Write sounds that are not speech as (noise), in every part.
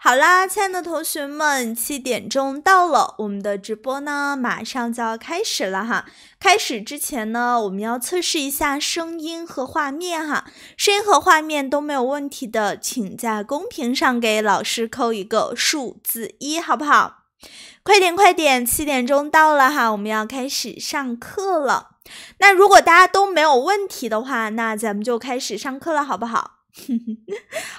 好啦，亲爱的同学们，七点钟到了，我们的直播呢马上就要开始了哈。开始之前呢，我们要测试一下声音和画面哈。声音和画面都没有问题的，请在公屏上给老师扣一个数字一，好不好？快点快点，七点钟到了哈，我们要开始上课了。那如果大家都没有问题的话，那咱们就开始上课了，好不好？(laughs)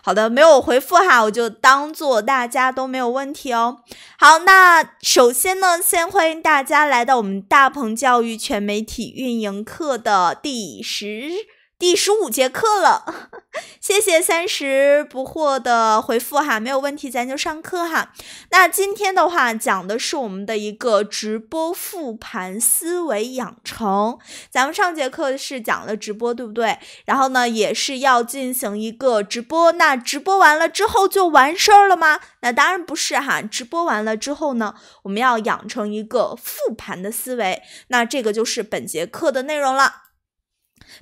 好的，没有回复哈，我就当做大家都没有问题哦。好，那首先呢，先欢迎大家来到我们大鹏教育全媒体运营课的第十。第十五节课了，谢谢三十不惑的回复哈，没有问题咱就上课哈。那今天的话讲的是我们的一个直播复盘思维养成。咱们上节课是讲了直播对不对？然后呢也是要进行一个直播。那直播完了之后就完事儿了吗？那当然不是哈，直播完了之后呢，我们要养成一个复盘的思维。那这个就是本节课的内容了。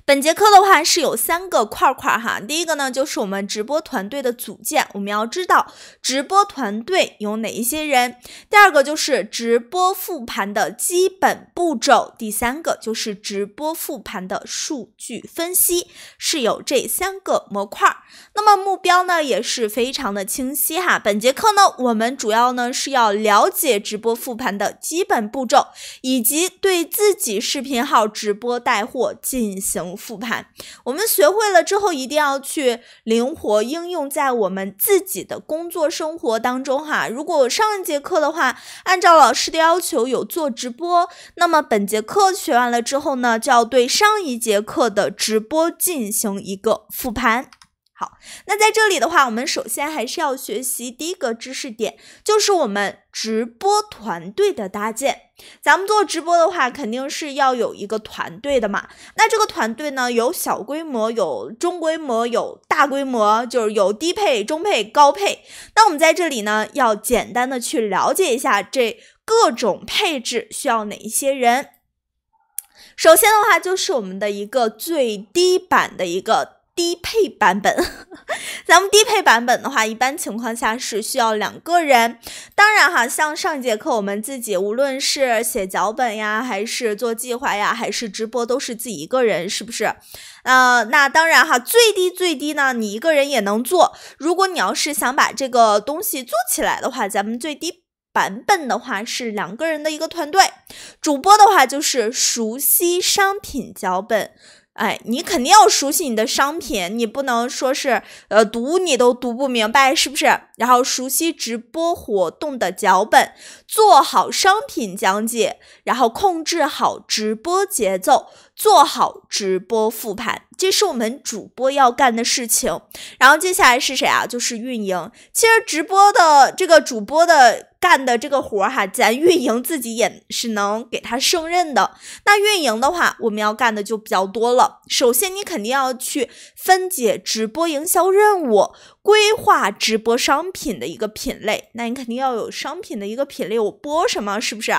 本节课的话是有三个块块哈，第一个呢就是我们直播团队的组建，我们要知道直播团队有哪一些人；第二个就是直播复盘的基本步骤；第三个就是直播复盘的数据分析，是有这三个模块。那么目标呢也是非常的清晰哈。本节课呢我们主要呢是要了解直播复盘的基本步骤，以及对自己视频号直播带货进行。复盘，我们学会了之后一定要去灵活应用在我们自己的工作生活当中哈。如果上一节课的话，按照老师的要求有做直播，那么本节课学完了之后呢，就要对上一节课的直播进行一个复盘。好，那在这里的话，我们首先还是要学习第一个知识点，就是我们直播团队的搭建。咱们做直播的话，肯定是要有一个团队的嘛。那这个团队呢，有小规模，有中规模，有大规模，就是有低配、中配、高配。那我们在这里呢，要简单的去了解一下这各种配置需要哪一些人。首先的话，就是我们的一个最低版的一个。低配版本，(laughs) 咱们低配版本的话，一般情况下是需要两个人。当然哈，像上节课我们自己无论是写脚本呀，还是做计划呀，还是直播，都是自己一个人，是不是？呃，那当然哈，最低最低呢，你一个人也能做。如果你要是想把这个东西做起来的话，咱们最低版本的话是两个人的一个团队。主播的话就是熟悉商品脚本。哎，你肯定要熟悉你的商品，你不能说是呃读你都读不明白，是不是？然后熟悉直播活动的脚本，做好商品讲解，然后控制好直播节奏，做好直播复盘，这是我们主播要干的事情。然后接下来是谁啊？就是运营。其实直播的这个主播的。干的这个活儿哈，咱运营自己也是能给他胜任的。那运营的话，我们要干的就比较多了。首先，你肯定要去分解直播营销任务。规划直播商品的一个品类，那你肯定要有商品的一个品类，我播什么是不是？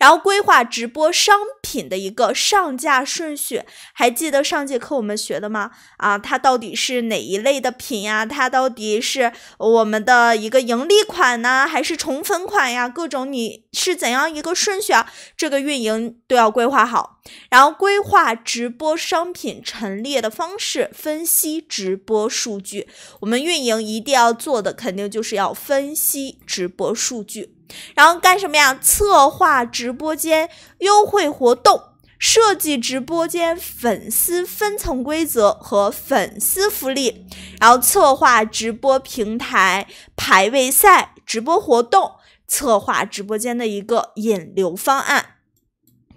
然后规划直播商品的一个上架顺序，还记得上节课我们学的吗？啊，它到底是哪一类的品呀？它到底是我们的一个盈利款呢，还是宠粉款呀？各种你是怎样一个顺序啊？这个运营都要规划好。然后规划直播商品陈列的方式，分析直播数据，我们运营。一定要做的肯定就是要分析直播数据，然后干什么呀？策划直播间优惠活动，设计直播间粉丝分层规则和粉丝福利，然后策划直播平台排位赛直播活动，策划直播间的一个引流方案。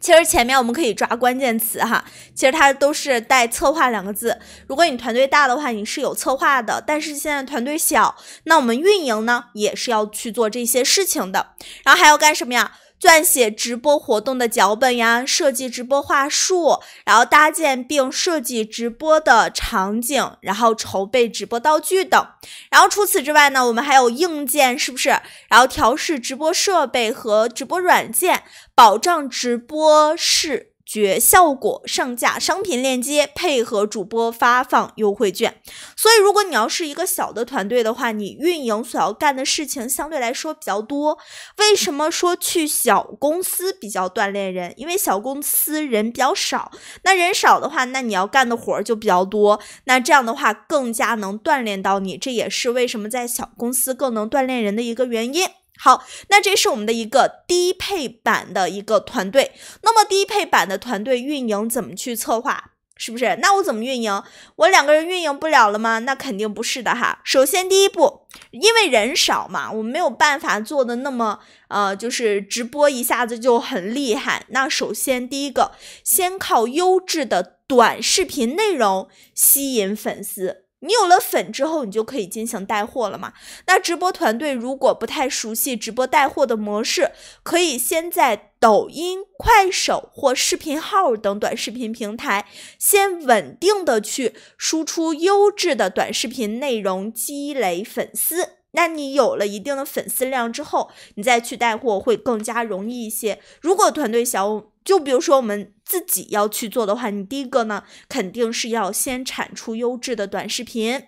其实前面我们可以抓关键词哈，其实它都是带“策划”两个字。如果你团队大的话，你是有策划的；但是现在团队小，那我们运营呢也是要去做这些事情的。然后还要干什么呀？撰写直播活动的脚本呀，设计直播话术，然后搭建并设计直播的场景，然后筹备直播道具等。然后除此之外呢，我们还有硬件，是不是？然后调试直播设备和直播软件，保障直播是。决效果上架商品链接，配合主播发放优惠券。所以，如果你要是一个小的团队的话，你运营所要干的事情相对来说比较多。为什么说去小公司比较锻炼人？因为小公司人比较少，那人少的话，那你要干的活就比较多。那这样的话，更加能锻炼到你。这也是为什么在小公司更能锻炼人的一个原因。好，那这是我们的一个低配版的一个团队。那么低配版的团队运营怎么去策划？是不是？那我怎么运营？我两个人运营不了了吗？那肯定不是的哈。首先第一步，因为人少嘛，我们没有办法做的那么呃，就是直播一下子就很厉害。那首先第一个，先靠优质的短视频内容吸引粉丝。你有了粉之后，你就可以进行带货了嘛？那直播团队如果不太熟悉直播带货的模式，可以先在抖音、快手或视频号等短视频平台，先稳定的去输出优质的短视频内容，积累粉丝。那你有了一定的粉丝量之后，你再去带货会更加容易一些。如果团队小，就比如说我们。自己要去做的话，你第一个呢，肯定是要先产出优质的短视频。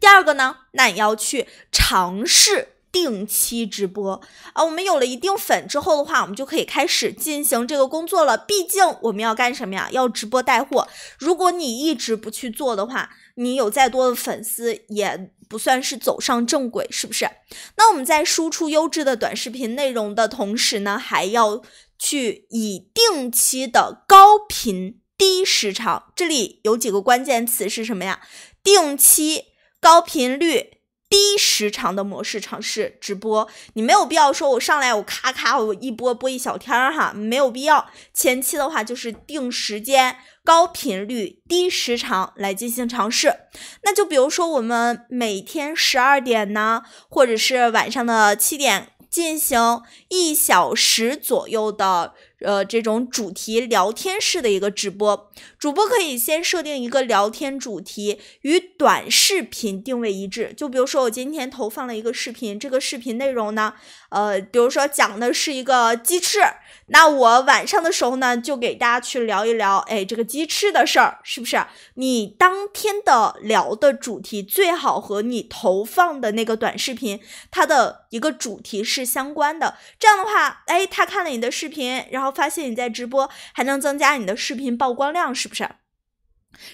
第二个呢，那你要去尝试定期直播啊。我们有了一定粉之后的话，我们就可以开始进行这个工作了。毕竟我们要干什么呀？要直播带货。如果你一直不去做的话，你有再多的粉丝也不算是走上正轨，是不是？那我们在输出优质的短视频内容的同时呢，还要。去以定期的高频低时长，这里有几个关键词是什么呀？定期高频率低时长的模式尝试直播，你没有必要说我上来我咔咔我一播播一小天儿哈，没有必要。前期的话就是定时间高频率低时长来进行尝试。那就比如说我们每天十二点呢，或者是晚上的七点。进行一小时左右的呃这种主题聊天式的一个直播，主播可以先设定一个聊天主题，与短视频定位一致。就比如说我今天投放了一个视频，这个视频内容呢，呃，比如说讲的是一个鸡翅。那我晚上的时候呢，就给大家去聊一聊，哎，这个鸡翅的事儿，是不是？你当天的聊的主题最好和你投放的那个短视频它的一个主题是相关的，这样的话，哎，他看了你的视频，然后发现你在直播，还能增加你的视频曝光量，是不是？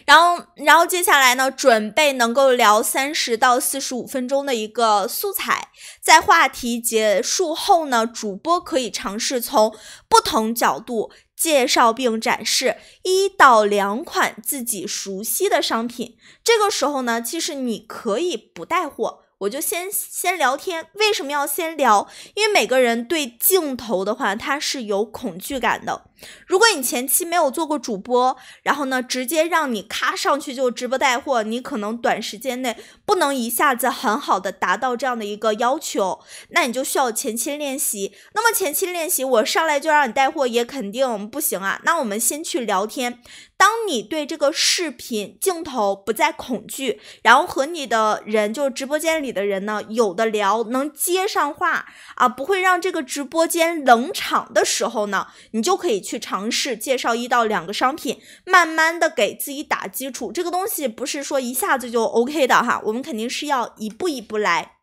然后，然后接下来呢，准备能够聊三十到四十五分钟的一个素材。在话题结束后呢，主播可以尝试从不同角度介绍并展示一到两款自己熟悉的商品。这个时候呢，其实你可以不带货，我就先先聊天。为什么要先聊？因为每个人对镜头的话，他是有恐惧感的。如果你前期没有做过主播，然后呢，直接让你咔上去就直播带货，你可能短时间内不能一下子很好的达到这样的一个要求，那你就需要前期练习。那么前期练习，我上来就让你带货也肯定不行啊。那我们先去聊天。当你对这个视频镜头不再恐惧，然后和你的人，就是直播间里的人呢，有的聊能接上话啊，不会让这个直播间冷场的时候呢，你就可以。去尝试介绍一到两个商品，慢慢的给自己打基础。这个东西不是说一下子就 OK 的哈，我们肯定是要一步一步来。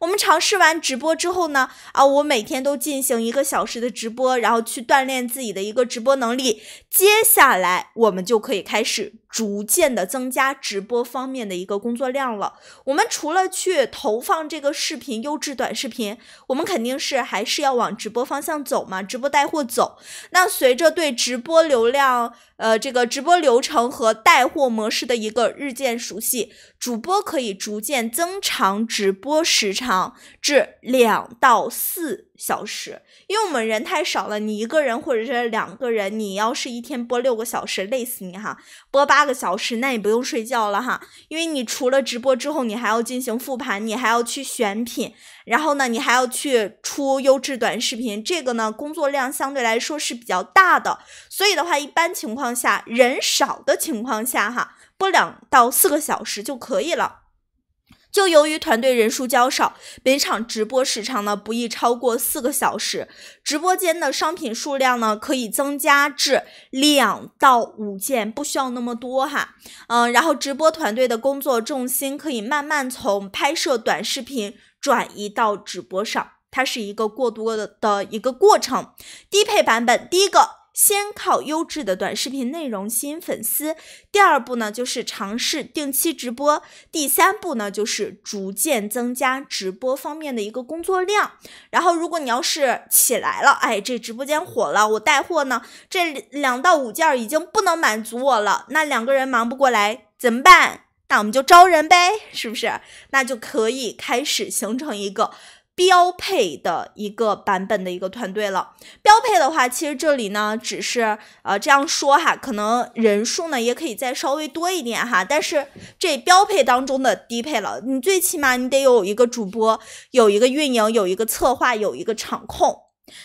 我们尝试完直播之后呢，啊，我每天都进行一个小时的直播，然后去锻炼自己的一个直播能力。接下来我们就可以开始逐渐的增加直播方面的一个工作量了。我们除了去投放这个视频优质短视频，我们肯定是还是要往直播方向走嘛，直播带货走。那随着对直播流量、呃这个直播流程和带货模式的一个日渐熟悉，主播可以逐渐增长直播时长。长至两到四小时，因为我们人太少了。你一个人或者是两个人，你要是一天播六个小时，累死你哈！播八个小时，那你不用睡觉了哈。因为你除了直播之后，你还要进行复盘，你还要去选品，然后呢，你还要去出优质短视频。这个呢，工作量相对来说是比较大的。所以的话，一般情况下，人少的情况下哈，播两到四个小时就可以了。就由于团队人数较少，每场直播时长呢不宜超过四个小时，直播间的商品数量呢可以增加至两到五件，不需要那么多哈。嗯，然后直播团队的工作重心可以慢慢从拍摄短视频转移到直播上，它是一个过渡的的一个过程。低配版本，第一个。先靠优质的短视频内容吸引粉丝，第二步呢就是尝试定期直播，第三步呢就是逐渐增加直播方面的一个工作量。然后，如果你要是起来了，哎，这直播间火了，我带货呢，这两到五件已经不能满足我了，那两个人忙不过来怎么办？那我们就招人呗，是不是？那就可以开始形成一个。标配的一个版本的一个团队了。标配的话，其实这里呢，只是呃这样说哈，可能人数呢也可以再稍微多一点哈。但是这标配当中的低配了，你最起码你得有一个主播，有一个运营，有一个策划，有一个场控。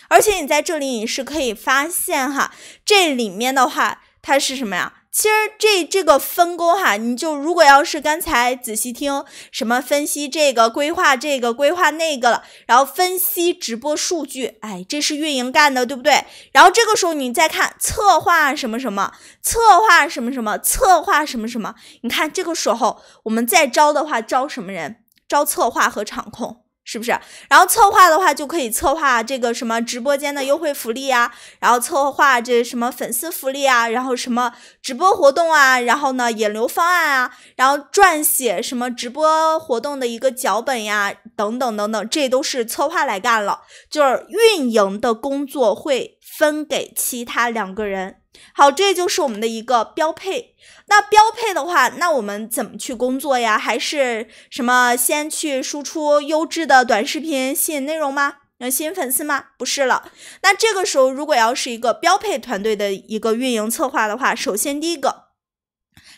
而且你在这里你是可以发现哈，这里面的话，它是什么呀？其实这这个分工哈，你就如果要是刚才仔细听，什么分析这个规划这个规划那个了，然后分析直播数据，哎，这是运营干的，对不对？然后这个时候你再看策划什么什么，策划什么什么，策划什么什么，你看这个时候我们再招的话，招什么人？招策划和场控。是不是？然后策划的话，就可以策划这个什么直播间的优惠福利啊，然后策划这什么粉丝福利啊，然后什么直播活动啊，然后呢引流方案啊，然后撰写什么直播活动的一个脚本呀，等等等等，这都是策划来干了。就是运营的工作会分给其他两个人。好，这就是我们的一个标配。那标配的话，那我们怎么去工作呀？还是什么先去输出优质的短视频吸引内容吗？那吸引粉丝吗？不是了。那这个时候，如果要是一个标配团队的一个运营策划的话，首先第一个。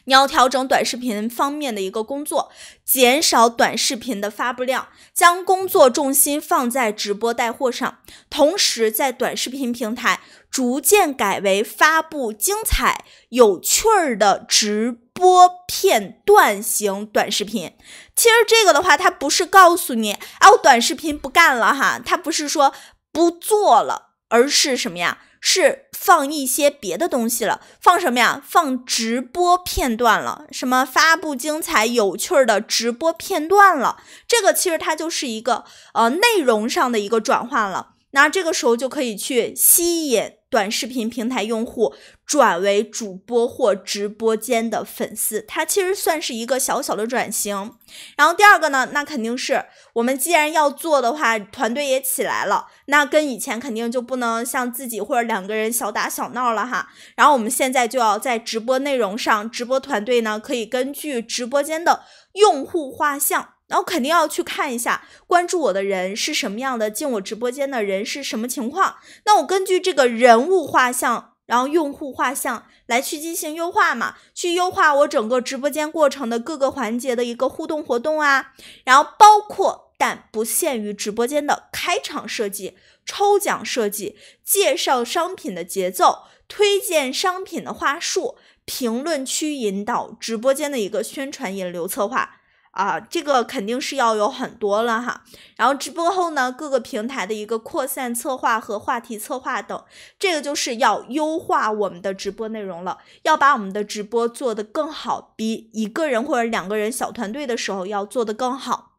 你要调整短视频方面的一个工作，减少短视频的发布量，将工作重心放在直播带货上，同时在短视频平台逐渐改为发布精彩、有趣儿的直播片段型短视频。其实这个的话，它不是告诉你，啊，我短视频不干了哈，它不是说不做了，而是什么呀？是。放一些别的东西了，放什么呀？放直播片段了，什么发布精彩有趣的直播片段了？这个其实它就是一个呃内容上的一个转换了，那这个时候就可以去吸引。短视频平台用户转为主播或直播间的粉丝，它其实算是一个小小的转型。然后第二个呢，那肯定是我们既然要做的话，团队也起来了，那跟以前肯定就不能像自己或者两个人小打小闹了哈。然后我们现在就要在直播内容上，直播团队呢可以根据直播间的用户画像。那我肯定要去看一下关注我的人是什么样的，进我直播间的人是什么情况。那我根据这个人物画像，然后用户画像来去进行优化嘛，去优化我整个直播间过程的各个环节的一个互动活动啊，然后包括但不限于直播间的开场设计、抽奖设计、介绍商品的节奏、推荐商品的话术、评论区引导、直播间的一个宣传引流策划。啊，这个肯定是要有很多了哈。然后直播后呢，各个平台的一个扩散策划和话题策划等，这个就是要优化我们的直播内容了，要把我们的直播做得更好，比一个人或者两个人小团队的时候要做得更好。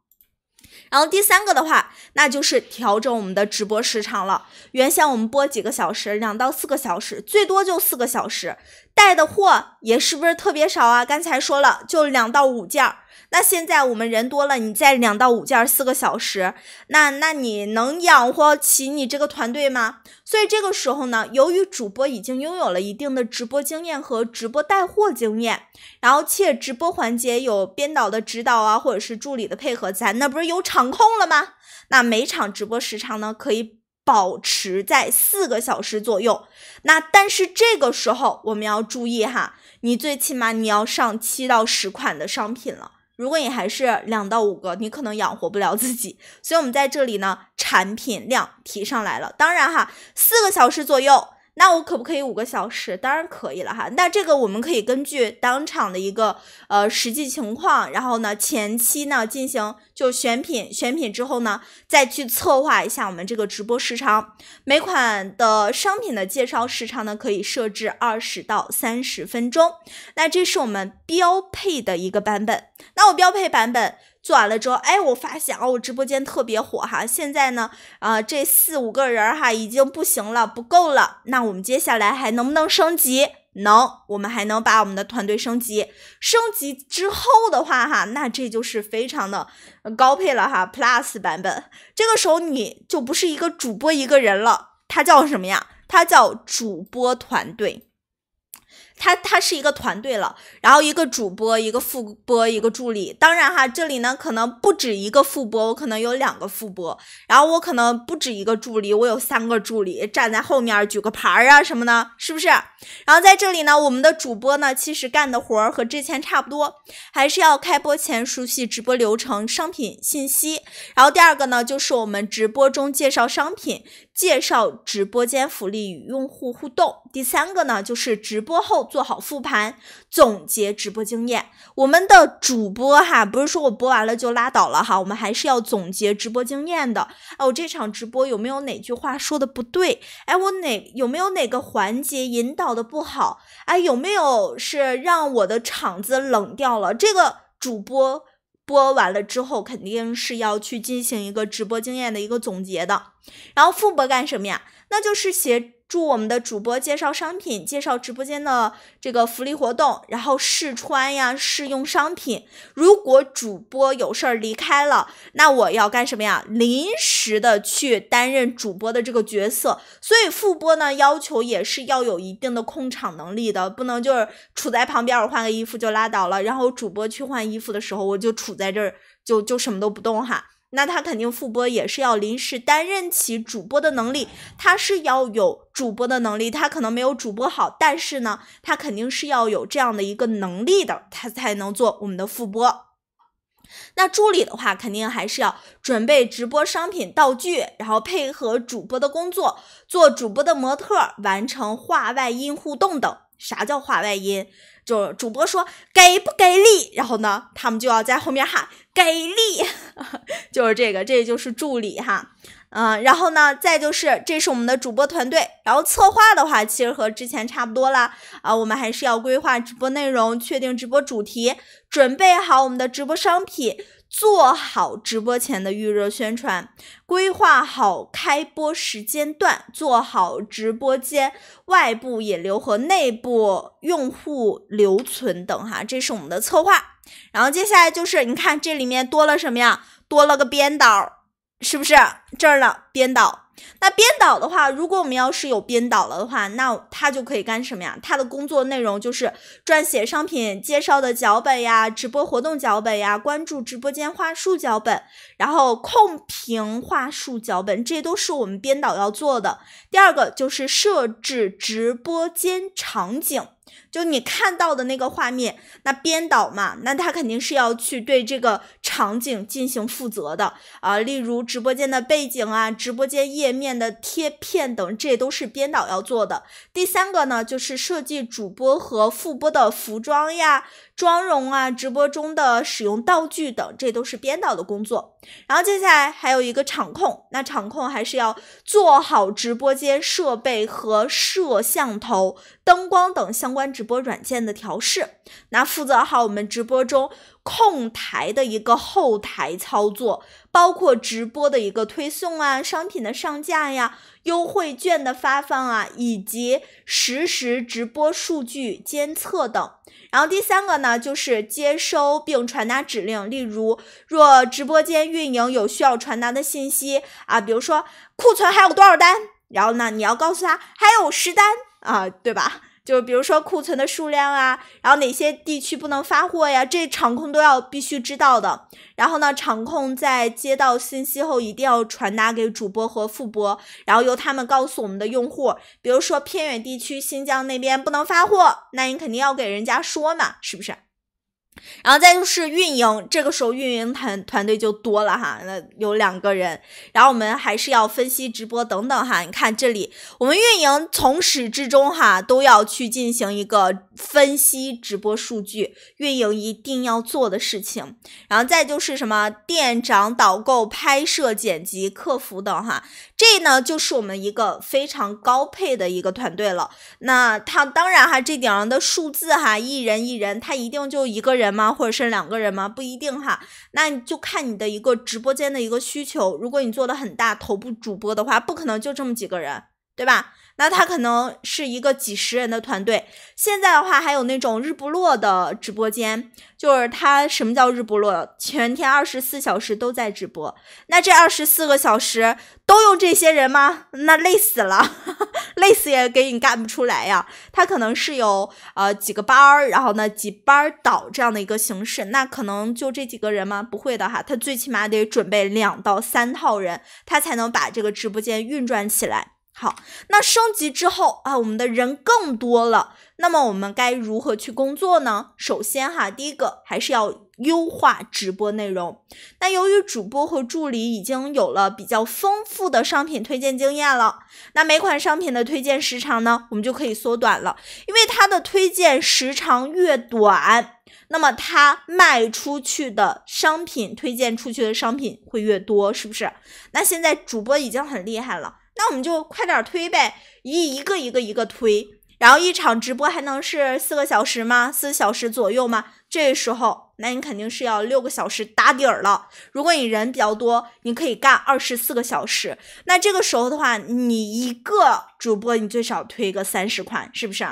然后第三个的话，那就是调整我们的直播时长了。原先我们播几个小时，两到四个小时，最多就四个小时，带的货也是不是特别少啊？刚才说了，就两到五件儿。那现在我们人多了，你再两到五件四个小时，那那你能养活起你这个团队吗？所以这个时候呢，由于主播已经拥有了一定的直播经验和直播带货经验，然后且直播环节有编导的指导啊，或者是助理的配合，咱那不是有场控了吗？那每场直播时长呢可以保持在四个小时左右。那但是这个时候我们要注意哈，你最起码你要上七到十款的商品了。如果你还是两到五个，你可能养活不了自己。所以，我们在这里呢，产品量提上来了。当然哈，四个小时左右。那我可不可以五个小时？当然可以了哈。那这个我们可以根据当场的一个呃实际情况，然后呢前期呢进行就选品，选品之后呢再去策划一下我们这个直播时长。每款的商品的介绍时长呢可以设置二十到三十分钟。那这是我们标配的一个版本。那我标配版本。做完了之后，哎，我发现啊，我直播间特别火哈。现在呢，啊，这四五个人儿哈已经不行了，不够了。那我们接下来还能不能升级？能，我们还能把我们的团队升级。升级之后的话哈，那这就是非常的高配了哈，Plus 版本。这个时候你就不是一个主播一个人了，他叫什么呀？他叫主播团队。他他是一个团队了，然后一个主播，一个副播，一个助理。当然哈，这里呢可能不止一个副播，我可能有两个副播，然后我可能不止一个助理，我有三个助理站在后面举个牌儿啊什么的，是不是？然后在这里呢，我们的主播呢其实干的活儿和之前差不多，还是要开播前熟悉直播流程、商品信息。然后第二个呢，就是我们直播中介绍商品。介绍直播间福利与用户互动。第三个呢，就是直播后做好复盘，总结直播经验。我们的主播哈，不是说我播完了就拉倒了哈，我们还是要总结直播经验的。哎，我这场直播有没有哪句话说的不对？哎，我哪有没有哪个环节引导的不好？哎，有没有是让我的场子冷掉了？这个主播。播完了之后，肯定是要去进行一个直播经验的一个总结的。然后复播干什么呀？那就是写。助我们的主播介绍商品，介绍直播间的这个福利活动，然后试穿呀、试用商品。如果主播有事儿离开了，那我要干什么呀？临时的去担任主播的这个角色。所以副播呢，要求也是要有一定的控场能力的，不能就是杵在旁边，我换个衣服就拉倒了。然后主播去换衣服的时候，我就杵在这儿，就就什么都不动哈。那他肯定复播也是要临时担任起主播的能力，他是要有主播的能力，他可能没有主播好，但是呢，他肯定是要有这样的一个能力的，他才能做我们的复播。那助理的话，肯定还是要准备直播商品道具，然后配合主播的工作，做主播的模特，完成画外音互动等。啥叫画外音？就主播说给不给力，然后呢，他们就要在后面喊给力，(laughs) 就是这个，这就是助理哈，嗯，然后呢，再就是这是我们的主播团队，然后策划的话，其实和之前差不多啦，啊，我们还是要规划直播内容，确定直播主题，准备好我们的直播商品。做好直播前的预热宣传，规划好开播时间段，做好直播间外部引流和内部用户留存等，哈，这是我们的策划。然后接下来就是，你看这里面多了什么呀？多了个编导，是不是这儿呢？编导。那编导的话，如果我们要是有编导了的话，那他就可以干什么呀？他的工作内容就是撰写商品介绍的脚本呀，直播活动脚本呀，关注直播间话术脚本，然后控评话术脚本，这都是我们编导要做的。第二个就是设置直播间场景。就你看到的那个画面，那编导嘛，那他肯定是要去对这个场景进行负责的啊。例如直播间的背景啊，直播间页面的贴片等，这都是编导要做的。第三个呢，就是设计主播和副播的服装呀。妆容啊，直播中的使用道具等，这都是编导的工作。然后接下来还有一个场控，那场控还是要做好直播间设备和摄像头、灯光等相关直播软件的调试。那负责好我们直播中控台的一个后台操作，包括直播的一个推送啊、商品的上架呀、优惠券的发放啊，以及实时直播数据监测等。然后第三个呢，就是接收并传达指令。例如，若直播间运营有需要传达的信息啊，比如说库存还有多少单，然后呢，你要告诉他还有十单啊，对吧？就比如说库存的数量啊，然后哪些地区不能发货呀，这场控都要必须知道的。然后呢，场控在接到信息后，一定要传达给主播和副播，然后由他们告诉我们的用户。比如说偏远地区，新疆那边不能发货，那你肯定要给人家说嘛，是不是？然后再就是运营，这个时候运营团团队就多了哈，那有两个人，然后我们还是要分析直播等等哈。你看这里，我们运营从始至终哈都要去进行一个分析直播数据，运营一定要做的事情。然后再就是什么店长、导购、拍摄、剪辑、客服等哈，这呢就是我们一个非常高配的一个团队了。那他当然哈，这顶上的数字哈，一人一人，他一定就一个人。人吗？或者是两个人吗？不一定哈，那你就看你的一个直播间的一个需求。如果你做的很大，头部主播的话，不可能就这么几个人，对吧？那他可能是一个几十人的团队。现在的话，还有那种日不落的直播间，就是他什么叫日不落，全天二十四小时都在直播。那这二十四个小时都用这些人吗？那累死了，(laughs) 累死也给你干不出来呀。他可能是有呃几个班儿，然后呢几班倒这样的一个形式。那可能就这几个人吗？不会的哈，他最起码得准备两到三套人，他才能把这个直播间运转起来。好，那升级之后啊，我们的人更多了。那么我们该如何去工作呢？首先哈，第一个还是要优化直播内容。那由于主播和助理已经有了比较丰富的商品推荐经验了，那每款商品的推荐时长呢，我们就可以缩短了。因为它的推荐时长越短，那么它卖出去的商品、推荐出去的商品会越多，是不是？那现在主播已经很厉害了。那我们就快点推呗，一一个一个一个推，然后一场直播还能是四个小时吗？四小时左右吗？这时候，那你肯定是要六个小时打底儿了。如果你人比较多，你可以干二十四个小时。那这个时候的话，你一个主播你最少推个三十款，是不是？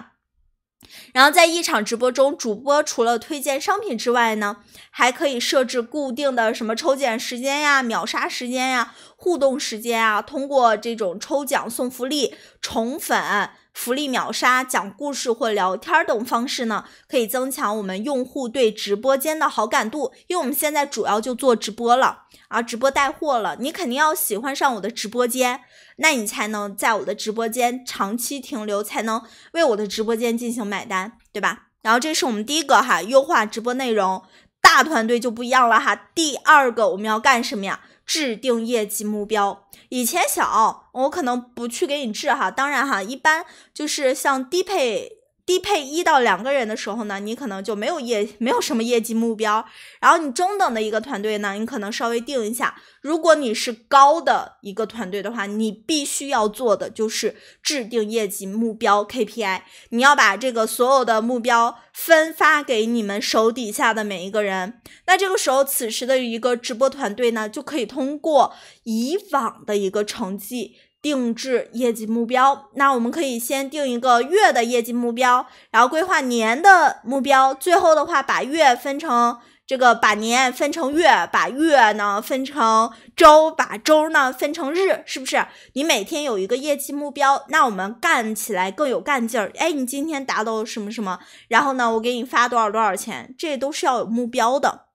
然后在一场直播中，主播除了推荐商品之外呢，还可以设置固定的什么抽奖时间呀、秒杀时间呀、互动时间啊，通过这种抽奖送福利、宠粉。福利秒杀、讲故事或聊天等方式呢，可以增强我们用户对直播间的好感度。因为我们现在主要就做直播了啊，直播带货了，你肯定要喜欢上我的直播间，那你才能在我的直播间长期停留，才能为我的直播间进行买单，对吧？然后这是我们第一个哈，优化直播内容。大团队就不一样了哈。第二个我们要干什么呀？制定业绩目标，以前小我可能不去给你治哈，当然哈，一般就是像低配。低配一到两个人的时候呢，你可能就没有业没有什么业绩目标。然后你中等的一个团队呢，你可能稍微定一下。如果你是高的一个团队的话，你必须要做的就是制定业绩目标 KPI，你要把这个所有的目标分发给你们手底下的每一个人。那这个时候，此时的一个直播团队呢，就可以通过以往的一个成绩。定制业绩目标，那我们可以先定一个月的业绩目标，然后规划年的目标，最后的话把月分成这个，把年分成月，把月呢分成周，把周呢分成日，是不是？你每天有一个业绩目标，那我们干起来更有干劲儿。哎，你今天达到什么什么，然后呢，我给你发多少多少钱，这都是要有目标的。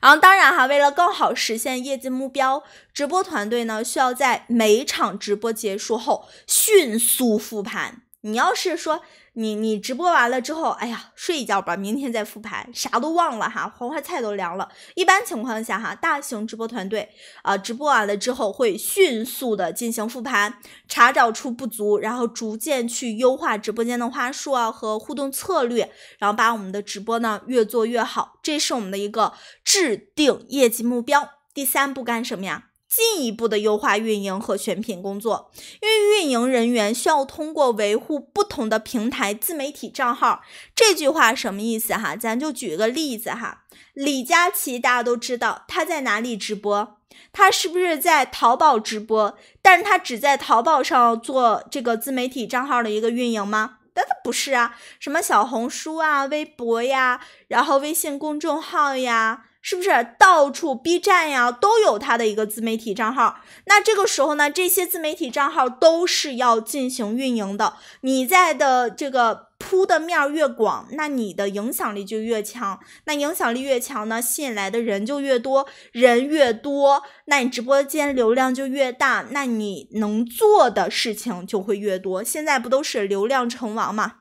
然后，当然哈，为了更好实现业绩目标，直播团队呢需要在每场直播结束后迅速复盘。你要是说你你直播完了之后，哎呀，睡一觉吧，明天再复盘，啥都忘了哈，黄花菜都凉了。一般情况下哈，大型直播团队啊，直播完了之后会迅速的进行复盘，查找出不足，然后逐渐去优化直播间的话术啊和互动策略，然后把我们的直播呢越做越好。这是我们的一个制定业绩目标。第三步干什么呀？进一步的优化运营和选品工作，因为运营人员需要通过维护不同的平台自媒体账号。这句话什么意思哈？咱就举个例子哈，李佳琦大家都知道，他在哪里直播？他是不是在淘宝直播？但是他只在淘宝上做这个自媒体账号的一个运营吗？但他不是啊，什么小红书啊、微博呀，然后微信公众号呀。是不是到处 B 站呀都有他的一个自媒体账号？那这个时候呢，这些自媒体账号都是要进行运营的。你在的这个铺的面越广，那你的影响力就越强。那影响力越强呢，吸引来的人就越多，人越多，那你直播间流量就越大，那你能做的事情就会越多。现在不都是流量成王嘛，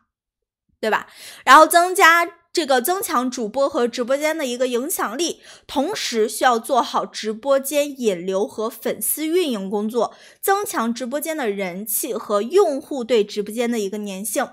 对吧？然后增加。这个增强主播和直播间的一个影响力，同时需要做好直播间引流和粉丝运营工作，增强直播间的人气和用户对直播间的一个粘性。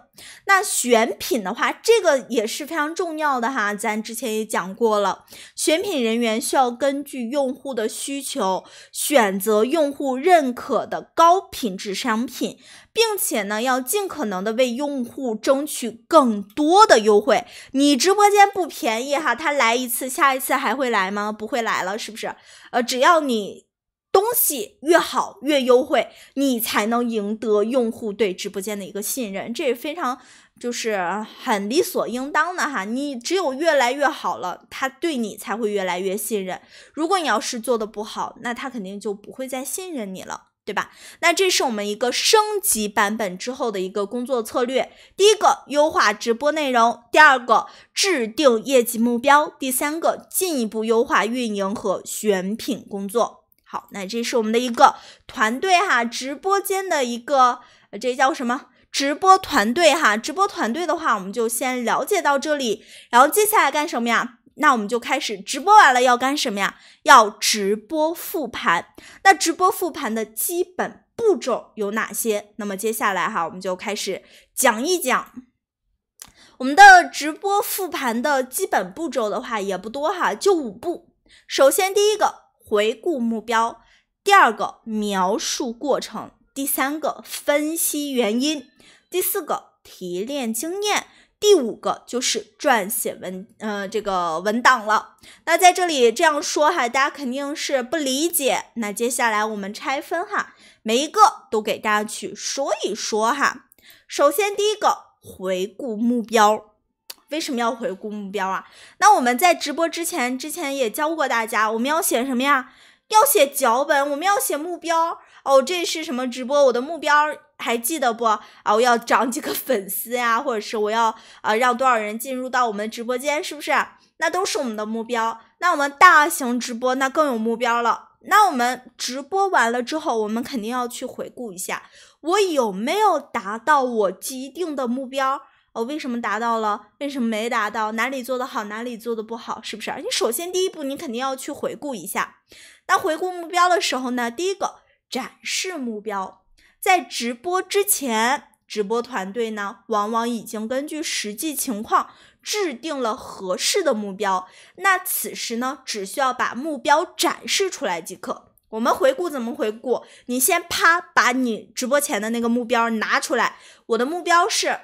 那选品的话，这个也是非常重要的哈，咱之前也讲过了，选品人员需要根据用户的需求，选择用户认可的高品质商品。并且呢，要尽可能的为用户争取更多的优惠。你直播间不便宜哈，他来一次，下一次还会来吗？不会来了，是不是？呃，只要你东西越好越优惠，你才能赢得用户对直播间的一个信任，这是非常就是很理所应当的哈。你只有越来越好了，他对你才会越来越信任。如果你要是做的不好，那他肯定就不会再信任你了。对吧？那这是我们一个升级版本之后的一个工作策略。第一个，优化直播内容；第二个，制定业绩目标；第三个，进一步优化运营和选品工作。好，那这是我们的一个团队哈，直播间的一个，这叫什么？直播团队哈，直播团队的话，我们就先了解到这里。然后接下来干什么呀？那我们就开始直播，完了要干什么呀？要直播复盘。那直播复盘的基本步骤有哪些？那么接下来哈，我们就开始讲一讲我们的直播复盘的基本步骤的话，也不多哈，就五步。首先，第一个回顾目标；第二个描述过程；第三个分析原因；第四个提炼经验。第五个就是撰写文，呃，这个文档了。那在这里这样说哈，大家肯定是不理解。那接下来我们拆分哈，每一个都给大家去说一说哈。首先第一个，回顾目标，为什么要回顾目标啊？那我们在直播之前，之前也教过大家，我们要写什么呀？要写脚本，我们要写目标。哦，这是什么直播？我的目标。还记得不啊？我要涨几个粉丝呀，或者是我要啊让多少人进入到我们直播间，是不是？那都是我们的目标。那我们大型直播那更有目标了。那我们直播完了之后，我们肯定要去回顾一下，我有没有达到我既定的目标？我为什么达到了？为什么没达到？哪里做的好？哪里做的不好？是不是？你首先第一步，你肯定要去回顾一下。那回顾目标的时候呢，第一个展示目标。在直播之前，直播团队呢往往已经根据实际情况制定了合适的目标。那此时呢，只需要把目标展示出来即可。我们回顾怎么回顾？你先啪把你直播前的那个目标拿出来。我的目标是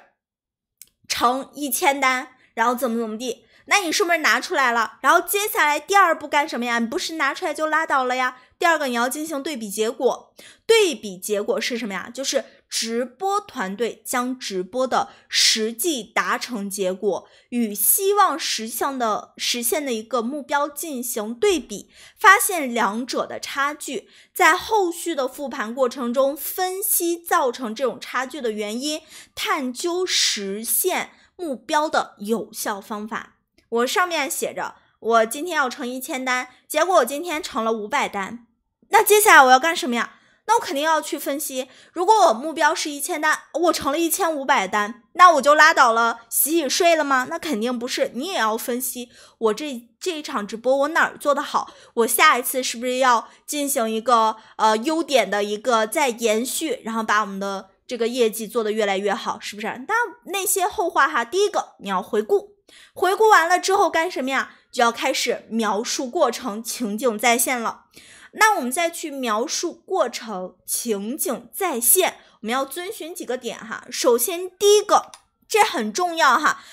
成一千单，然后怎么怎么地？那你是不是拿出来了？然后接下来第二步干什么呀？你不是拿出来就拉倒了呀？第二个，你要进行对比结果，对比结果是什么呀？就是直播团队将直播的实际达成结果与希望实现的实现的一个目标进行对比，发现两者的差距，在后续的复盘过程中，分析造成这种差距的原因，探究实现目标的有效方法。我上面写着，我今天要成一千单，结果我今天成了五百单。那接下来我要干什么呀？那我肯定要去分析。如果我目标是一千单，我成了一千五百单，那我就拉倒了，洗洗睡了吗？那肯定不是。你也要分析我这这一场直播我哪儿做的好，我下一次是不是要进行一个呃优点的一个再延续，然后把我们的这个业绩做得越来越好，是不是？那那些后话哈，第一个你要回顾，回顾完了之后干什么呀？就要开始描述过程，情景再现了。那我们再去描述过程、情景再现，我们要遵循几个点哈。首先，第一个，这很重要哈，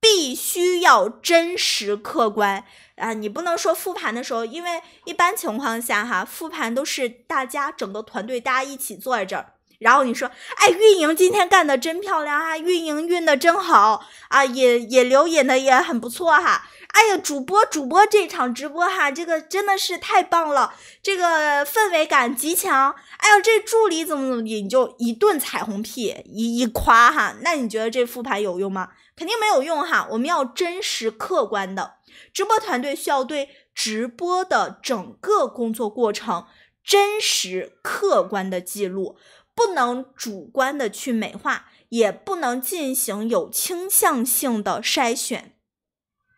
必须要真实客观啊，你不能说复盘的时候，因为一般情况下哈，复盘都是大家整个团队大家一起坐在这儿。然后你说，哎，运营今天干的真漂亮啊！运营运的真好啊，引引流引的也很不错哈。哎呀，主播主播这场直播哈，这个真的是太棒了，这个氛围感极强。哎呦，这助理怎么怎么地，你就一顿彩虹屁一一夸哈。那你觉得这复盘有用吗？肯定没有用哈。我们要真实客观的直播团队需要对直播的整个工作过程真实客观的记录。不能主观的去美化，也不能进行有倾向性的筛选。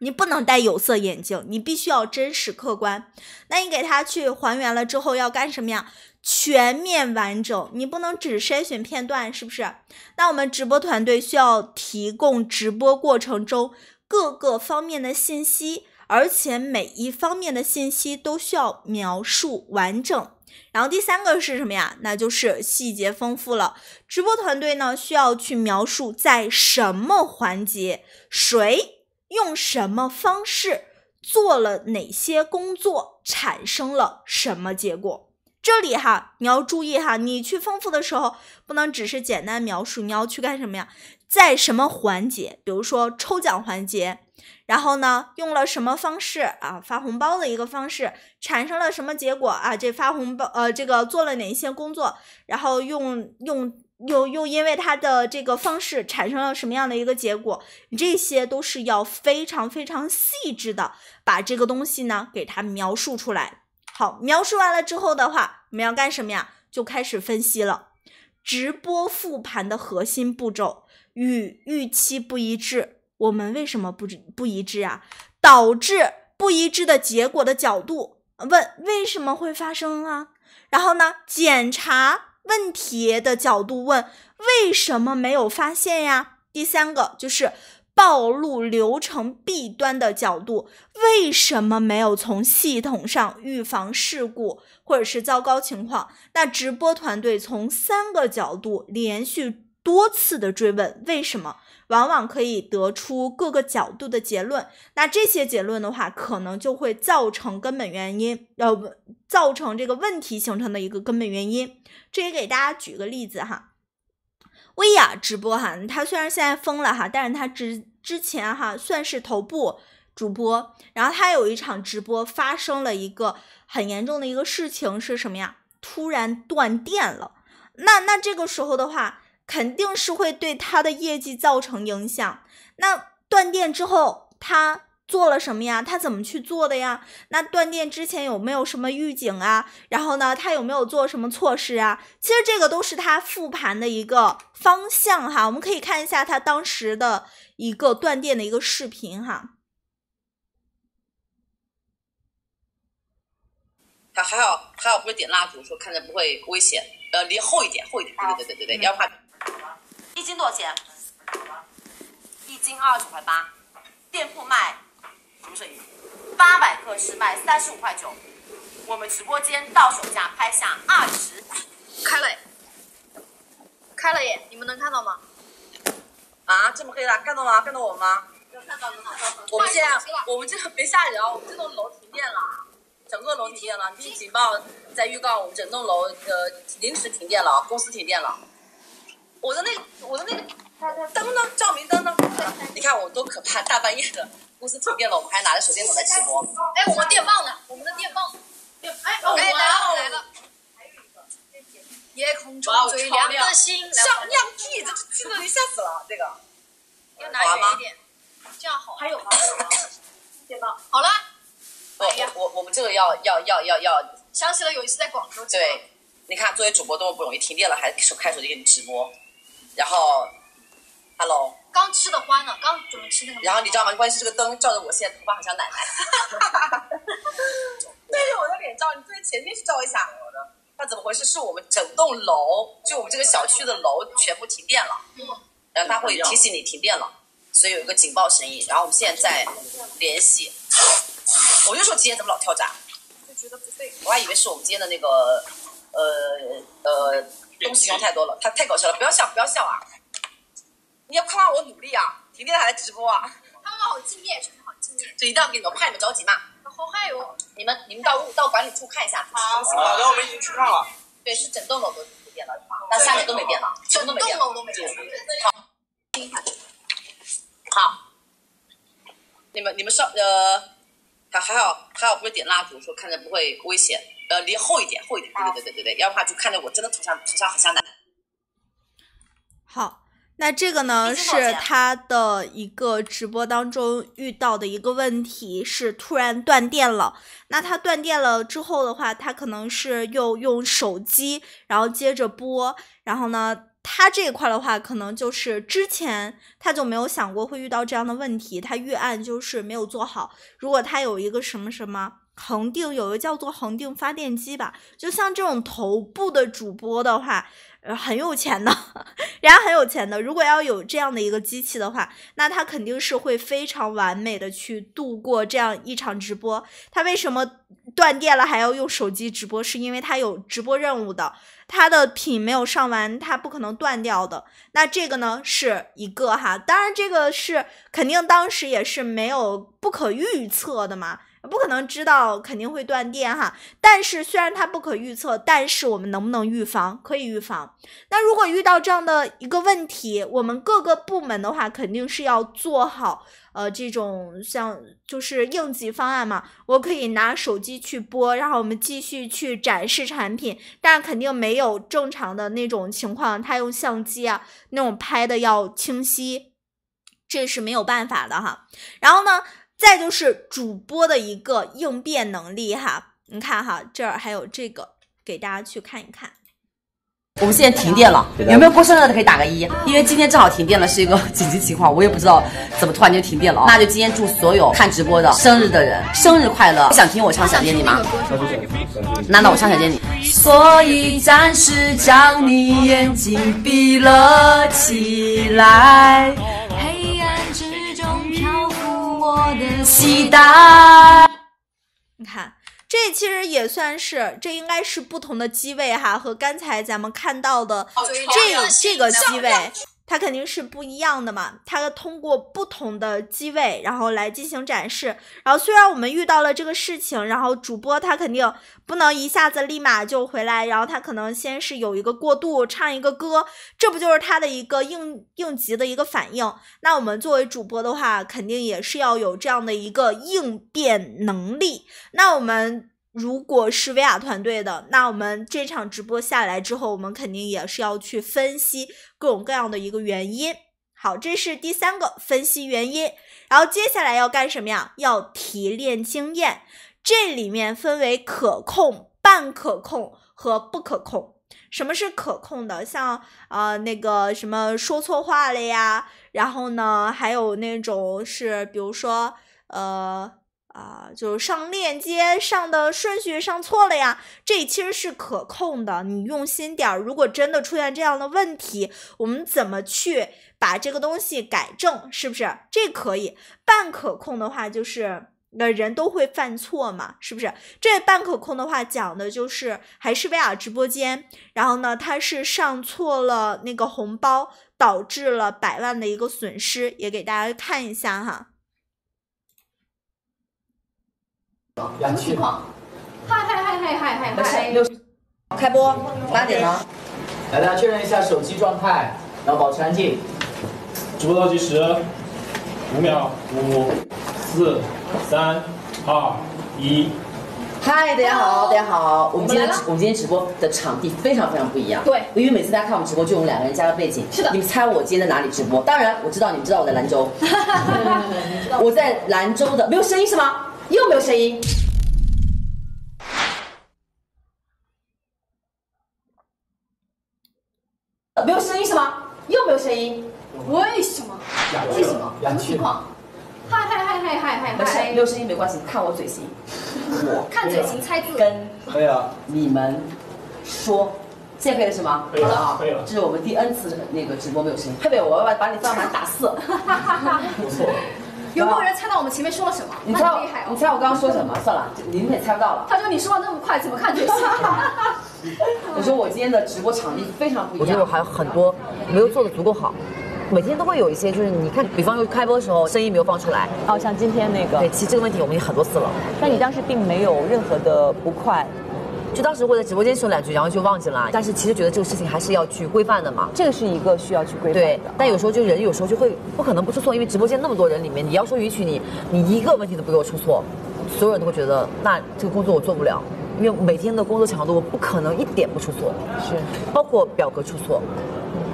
你不能戴有色眼镜，你必须要真实客观。那你给他去还原了之后要干什么呀？全面完整，你不能只筛选片段，是不是？那我们直播团队需要提供直播过程中各个方面的信息，而且每一方面的信息都需要描述完整。然后第三个是什么呀？那就是细节丰富了。直播团队呢，需要去描述在什么环节，谁用什么方式做了哪些工作，产生了什么结果。这里哈，你要注意哈，你去丰富的时候，不能只是简单描述，你要去干什么呀？在什么环节？比如说抽奖环节。然后呢，用了什么方式啊？发红包的一个方式，产生了什么结果啊？这发红包，呃，这个做了哪一些工作？然后用用又又因为他的这个方式产生了什么样的一个结果？这些都是要非常非常细致的把这个东西呢给它描述出来。好，描述完了之后的话，我们要干什么呀？就开始分析了。直播复盘的核心步骤与预期不一致。我们为什么不不一致啊？导致不一致的结果的角度问为什么会发生啊？然后呢，检查问题的角度问为什么没有发现呀？第三个就是暴露流程弊端的角度，为什么没有从系统上预防事故或者是糟糕情况？那直播团队从三个角度连续多次的追问为什么？往往可以得出各个角度的结论，那这些结论的话，可能就会造成根本原因，呃，造成这个问题形成的一个根本原因。这也给大家举个例子哈，薇娅直播哈，她虽然现在封了哈，但是她之之前哈算是头部主播，然后她有一场直播发生了一个很严重的一个事情是什么呀？突然断电了。那那这个时候的话。肯定是会对他的业绩造成影响。那断电之后他做了什么呀？他怎么去做的呀？那断电之前有没有什么预警啊？然后呢，他有没有做什么措施啊？其实这个都是他复盘的一个方向哈。我们可以看一下他当时的一个断电的一个视频哈。他还好还好不是点蜡烛，说看着不会危险。呃，离后一点，后一点，对对对对对，要怕。一斤多少钱？一斤二十九块八，店铺卖。什么声音？八百克是卖三十五块九，我们直播间到手价拍下二十。开了开了耶！你们能看到吗？啊，这么黑了，看到吗？看到我吗？看到能看到。我们这我们这别吓人啊！我们这栋楼停电了，整个楼停电了，听警报在预告，我们整栋楼呃临时停电了，公司停电了。我的那我的那个灯呢？照明灯呢？你看我多可怕！大半夜的，公司停电了，我们还拿着手电筒在直播。哎，我们电棒呢？我们的电棒。哎，来了来了。夜空中最亮的星。上亮剧，这个剧吓死了，这个。要拿远一点，这样好。还有吗？电棒。好了。我我我们这个要要要要要。想起了有一次在广州。对。你看，作为主播多么不容易，停电了还手开手机给你直播。然后，Hello。刚吃的欢呢，刚准备吃那个。然后你知道吗？关键是这个灯照着我，现在头发好像奶奶。(laughs) 对着我的脸照，你坐在前面去照一下。那怎么回事？是我们整栋楼，就我们这个小区的楼全部停电了。嗯。然后他会提醒你停电了，所以有一个警报声音。然后我们现在在联系。我就说今天怎么老跳闸，我还以为是我们今天的那个，呃呃。东西用太多了，他太搞笑了，不要笑，不要笑啊！你要夸夸我努力啊！婷婷还在直播啊！他们好敬业，真的好敬业。这一要给你们，怕你们着急嘛？好嗨哟！你们你们到物到管理处看一下。啊，好的，我们已经去看了。对，是整栋楼都变了，那下面都没变，整栋楼都没变。好，好，你们你们上呃。他还好，还好不是点蜡烛，说看着不会危险。呃，离厚一点，厚一点，对对对对对，要不然就看着我真的头上头上好像男。好，那这个呢是他的一个直播当中遇到的一个问题，是突然断电了。那他断电了之后的话，他可能是又用手机，然后接着播，然后呢？他这一块的话，可能就是之前他就没有想过会遇到这样的问题，他预案就是没有做好。如果他有一个什么什么。恒定有一个叫做恒定发电机吧，就像这种头部的主播的话，呃，很有钱的，(laughs) 人家很有钱的。如果要有这样的一个机器的话，那他肯定是会非常完美的去度过这样一场直播。他为什么断电了还要用手机直播？是因为他有直播任务的，他的品没有上完，他不可能断掉的。那这个呢，是一个哈，当然这个是肯定当时也是没有不可预测的嘛。不可能知道，肯定会断电哈。但是虽然它不可预测，但是我们能不能预防？可以预防。那如果遇到这样的一个问题，我们各个部门的话，肯定是要做好呃这种像就是应急方案嘛。我可以拿手机去播，然后我们继续去展示产品，但肯定没有正常的那种情况，它用相机啊那种拍的要清晰，这是没有办法的哈。然后呢？再就是主播的一个应变能力哈，你看哈，这儿还有这个，给大家去看一看。我们现在停电了，有没有过生日的可以打个一，因为今天正好停电了，是一个紧急情况，我也不知道怎么突然间停电了那就今天祝所有看直播的生日的人生日快乐！想听我唱《想见你》吗？难道我唱《想见你》？所以暂时将你眼睛闭了起来。我的期待，你看，这其实也算是，这应该是不同的机位哈，和刚才咱们看到的这这个机位。它肯定是不一样的嘛，它通过不同的机位，然后来进行展示。然后虽然我们遇到了这个事情，然后主播他肯定不能一下子立马就回来，然后他可能先是有一个过渡，唱一个歌，这不就是他的一个应应急的一个反应？那我们作为主播的话，肯定也是要有这样的一个应变能力。那我们如果是 VR 团队的，那我们这场直播下来之后，我们肯定也是要去分析。各种各样的一个原因，好，这是第三个分析原因。然后接下来要干什么呀？要提炼经验。这里面分为可控、半可控和不可控。什么是可控的？像啊那个什么说错话了呀，然后呢还有那种是，比如说呃。啊，就是上链接上的顺序上错了呀，这其实是可控的，你用心点。如果真的出现这样的问题，我们怎么去把这个东西改正？是不是？这可以半可控的话，就是人都会犯错嘛，是不是？这半可控的话讲的就是还是薇娅直播间，然后呢，他是上错了那个红包，导致了百万的一个损失，也给大家看一下哈。什么情况？嗨嗨嗨嗨嗨嗨嗨！六十，开播，八点呢？来，大家确认一下手机状态，然后保持安静。直播倒计时，五秒，五四三二一。嗨，大家好，大家好，我们今天我们今天直播的场地非常非常不一样。对，因为每次大家看我们直播，就我们两个人加个背景。是的。你们猜我今天在哪里直播？当然我知道，你们知道我在兰州。哈哈哈我在兰州的，没有声音是吗？又没有声音，没有声音是吗？又没有声音，为什么？为什么？什么情况？嗨嗨嗨嗨嗨嗨嗨！没有声音没关系，看我嘴型。我看嘴型猜字。跟可以啊，你们说，现在可以了是吗？可以啊，这是我们第 N 次那个直播没有声音。配合我，把把你键盘打四。不 (laughs) 错。有没有人猜到我们前面说了什么？你猜，你猜我刚刚说什么？算了，你们也猜不到了。他说你说话那么快，怎么看都是。我说我今天的直播场地非常，我觉得我还有很多没有做的足够好，每天都会有一些就是你看，比方说开播的时候声音没有放出来，然后像今天那个，对，其实这个问题我们也很多次了。但你当时并没有任何的不快。就当时会在直播间说两句，然后就忘记了。但是其实觉得这个事情还是要去规范的嘛，这个是一个需要去规范的。但有时候就人有时候就会不可能不出错，因为直播间那么多人里面，你要说允许你你一个问题都不给我出错，所有人都会觉得那这个工作我做不了，因为每天的工作强度我不可能一点不出错，是，包括表格出错。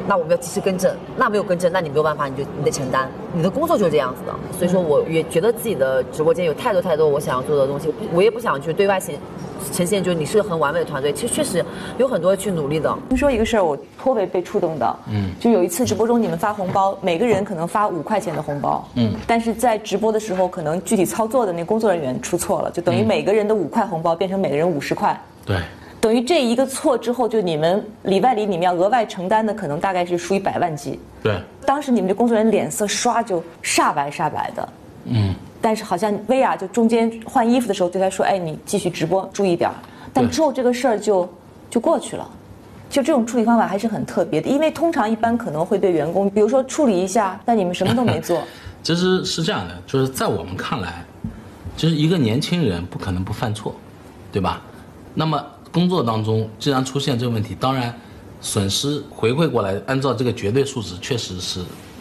那我们要及时更正，那没有更正，那你没有办法，你就你得承担。你的工作就是这样子的，所以说我也觉得自己的直播间有太多太多我想要做的东西，我也不想去对外显呈现就是你是个很完美的团队。其实确实有很多去努力的。听说一个事儿，我颇为被触动的，嗯，就有一次直播中你们发红包，每个人可能发五块钱的红包，嗯，但是在直播的时候可能具体操作的那工作人员出错了，就等于每个人的五块红包变成每个人五十块，对。等于这一个错之后，就你们里外里，你们要额外承担的可能大概是数以百万计。对，当时你们的工作人员脸色刷就煞白煞白的。嗯。但是好像薇娅就中间换衣服的时候对他说：“哎，你继续直播，注意点儿。”但之后这个事儿就就过去了，就这种处理方法还是很特别的，因为通常一般可能会对员工，比如说处理一下，但你们什么都没做。(laughs) 其实，是这样的，就是在我们看来，就是一个年轻人不可能不犯错，对吧？那么。工作当中，既然出现这个问题，当然损失回馈过来，按照这个绝对数值，确实是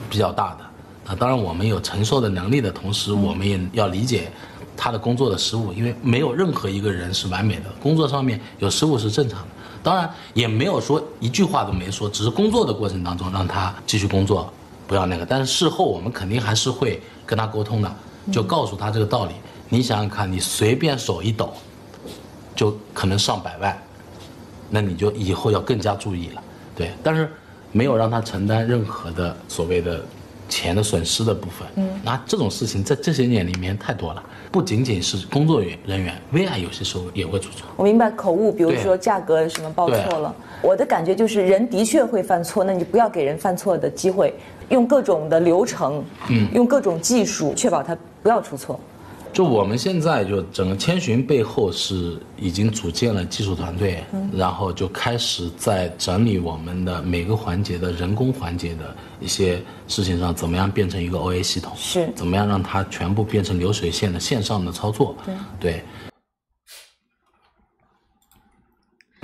比较大的啊。当然，我们有承受的能力的同时，我们也要理解他的工作的失误，因为没有任何一个人是完美的，工作上面有失误是正常的。当然，也没有说一句话都没说，只是工作的过程当中让他继续工作，不要那个。但是事后我们肯定还是会跟他沟通的，就告诉他这个道理。你想想看，你随便手一抖。就可能上百万，那你就以后要更加注意了，对。但是没有让他承担任何的所谓的钱的损失的部分。嗯，那这种事情在这些年里面太多了，不仅仅是工作人员，VR 有些时候也会出错。我明白口误，比如说价格什么报错了。我的感觉就是人的确会犯错，那你不要给人犯错的机会，用各种的流程，嗯，用各种技术确保他不要出错。就我们现在就整个千寻背后是已经组建了技术团队，然后就开始在整理我们的每个环节的人工环节的一些事情上，怎么样变成一个 OA 系统？是怎么样让它全部变成流水线的线上的操作？对。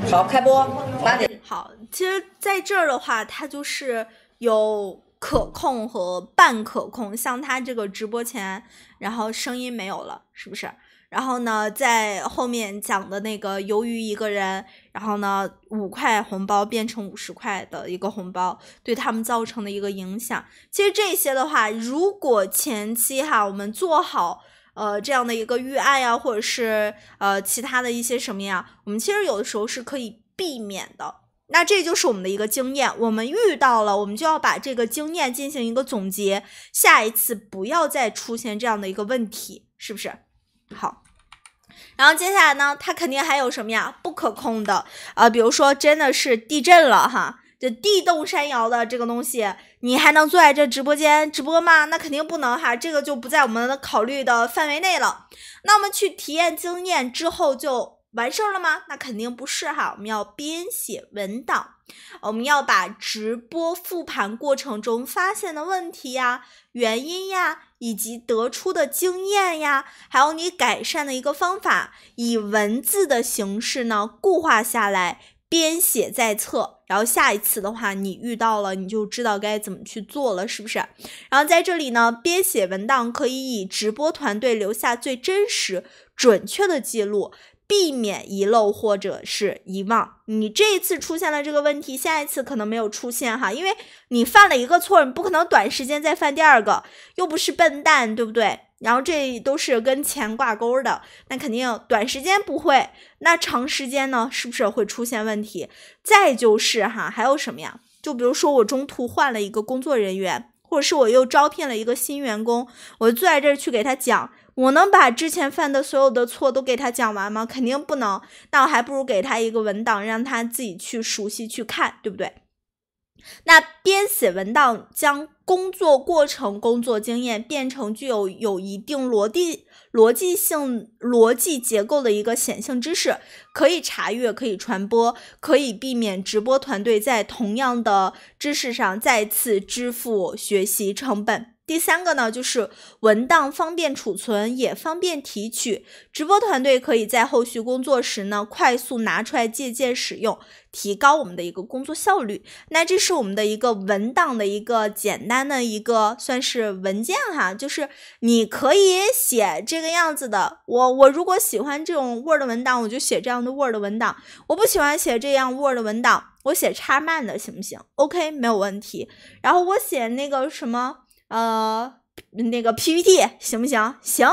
好，开播八点。好，其实在这儿的话，它就是有。可控和半可控，像他这个直播前，然后声音没有了，是不是？然后呢，在后面讲的那个，由于一个人，然后呢，五块红包变成五十块的一个红包，对他们造成的一个影响。其实这些的话，如果前期哈，我们做好呃这样的一个预案呀，或者是呃其他的一些什么呀，我们其实有的时候是可以避免的。那这就是我们的一个经验，我们遇到了，我们就要把这个经验进行一个总结，下一次不要再出现这样的一个问题，是不是？好，然后接下来呢，它肯定还有什么呀？不可控的啊，比如说真的是地震了哈，这地动山摇的这个东西，你还能坐在这直播间直播吗？那肯定不能哈，这个就不在我们的考虑的范围内了。那么去体验经验之后就。完事儿了吗？那肯定不是哈，我们要编写文档，我们要把直播复盘过程中发现的问题呀、原因呀，以及得出的经验呀，还有你改善的一个方法，以文字的形式呢固化下来，编写在册。然后下一次的话，你遇到了你就知道该怎么去做了，是不是？然后在这里呢，编写文档可以以直播团队留下最真实、准确的记录。避免遗漏或者是遗忘，你这一次出现了这个问题，下一次可能没有出现哈，因为你犯了一个错，你不可能短时间再犯第二个，又不是笨蛋，对不对？然后这都是跟钱挂钩的，那肯定短时间不会，那长时间呢，是不是会出现问题？再就是哈，还有什么呀？就比如说我中途换了一个工作人员，或者是我又招聘了一个新员工，我坐在这儿去给他讲。我能把之前犯的所有的错都给他讲完吗？肯定不能。那我还不如给他一个文档，让他自己去熟悉、去看，对不对？那编写文档，将工作过程、工作经验变成具有有一定逻辑、逻辑性、逻辑结构的一个显性知识，可以查阅、可以传播，可以避免直播团队在同样的知识上再次支付学习成本。第三个呢，就是文档方便储存，也方便提取。直播团队可以在后续工作时呢，快速拿出来借鉴使用，提高我们的一个工作效率。那这是我们的一个文档的一个简单的一个算是文件哈，就是你可以写这个样子的。我我如果喜欢这种 Word 文档，我就写这样的 Word 文档；我不喜欢写这样 Word 文档，我写插慢的行不行？OK，没有问题。然后我写那个什么。呃，那个 PPT 行不行？行，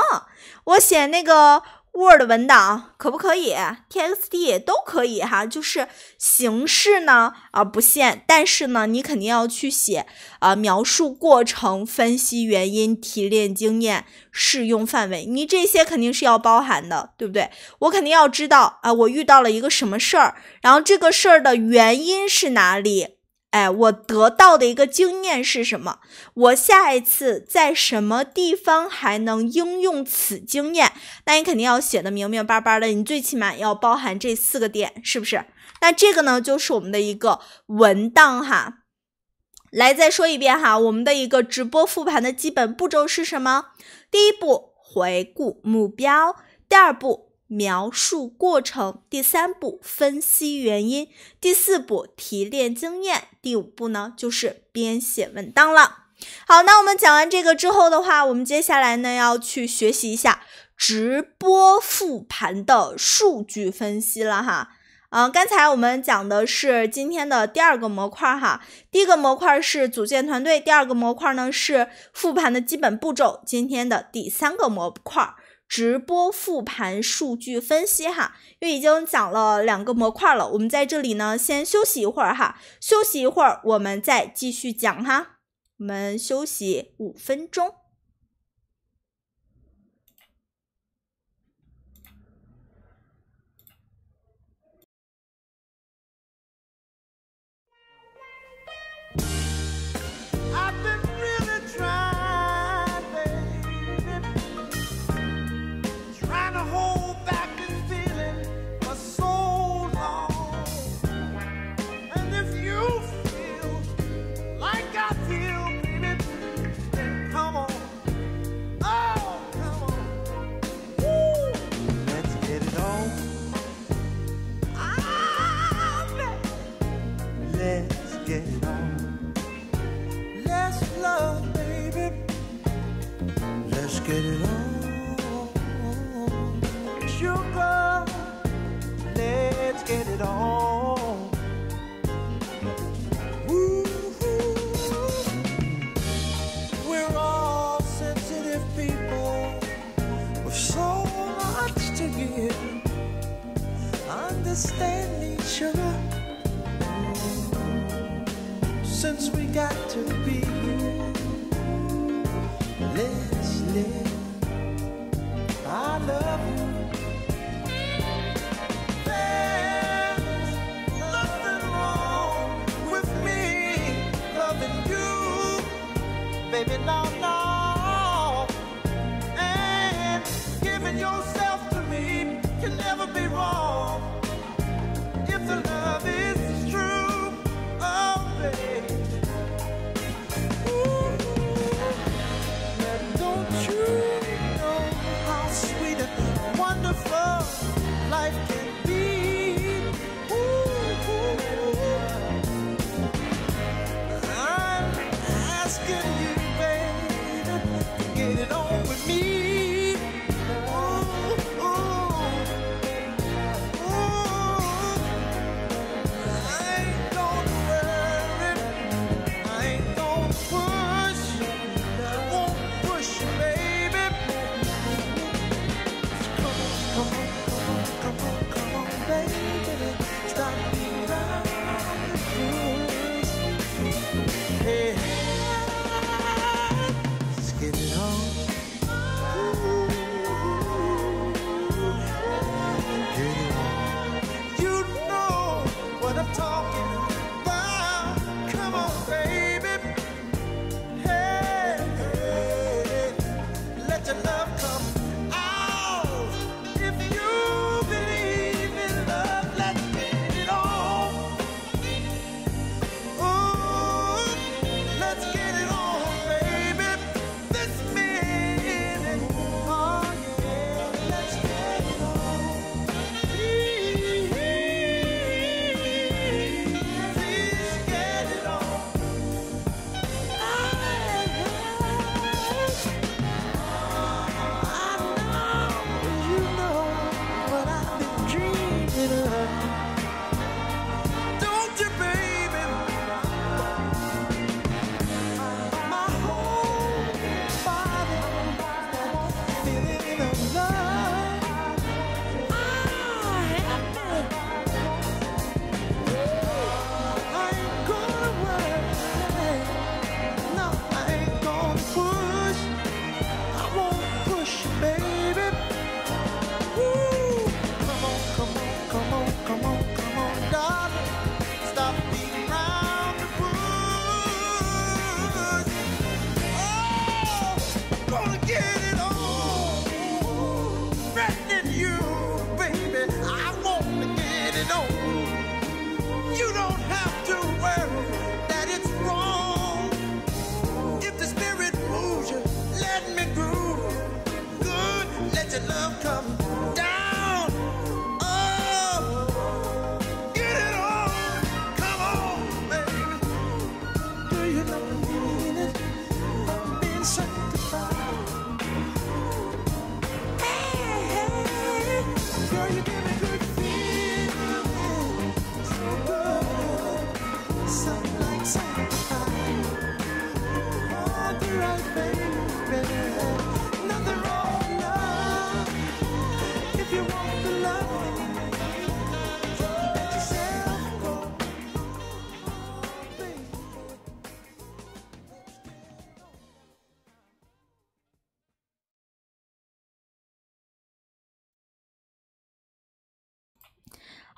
我写那个 Word 文档可不可以？TXT 都可以哈，就是形式呢啊不限，但是呢，你肯定要去写啊，描述过程、分析原因、提炼经验、适用范围，你这些肯定是要包含的，对不对？我肯定要知道啊，我遇到了一个什么事儿，然后这个事儿的原因是哪里。哎，我得到的一个经验是什么？我下一次在什么地方还能应用此经验？那你肯定要写的明明白白的，你最起码要包含这四个点，是不是？那这个呢，就是我们的一个文档哈。来，再说一遍哈，我们的一个直播复盘的基本步骤是什么？第一步，回顾目标；第二步。描述过程，第三步分析原因，第四步提炼经验，第五步呢就是编写文档了。好，那我们讲完这个之后的话，我们接下来呢要去学习一下直播复盘的数据分析了哈。啊，刚才我们讲的是今天的第二个模块哈，第一个模块是组建团队，第二个模块呢是复盘的基本步骤，今天的第三个模块。直播复盘数据分析哈，因为已经讲了两个模块了，我们在这里呢先休息一会儿哈，休息一会儿我们再继续讲哈，我们休息五分钟。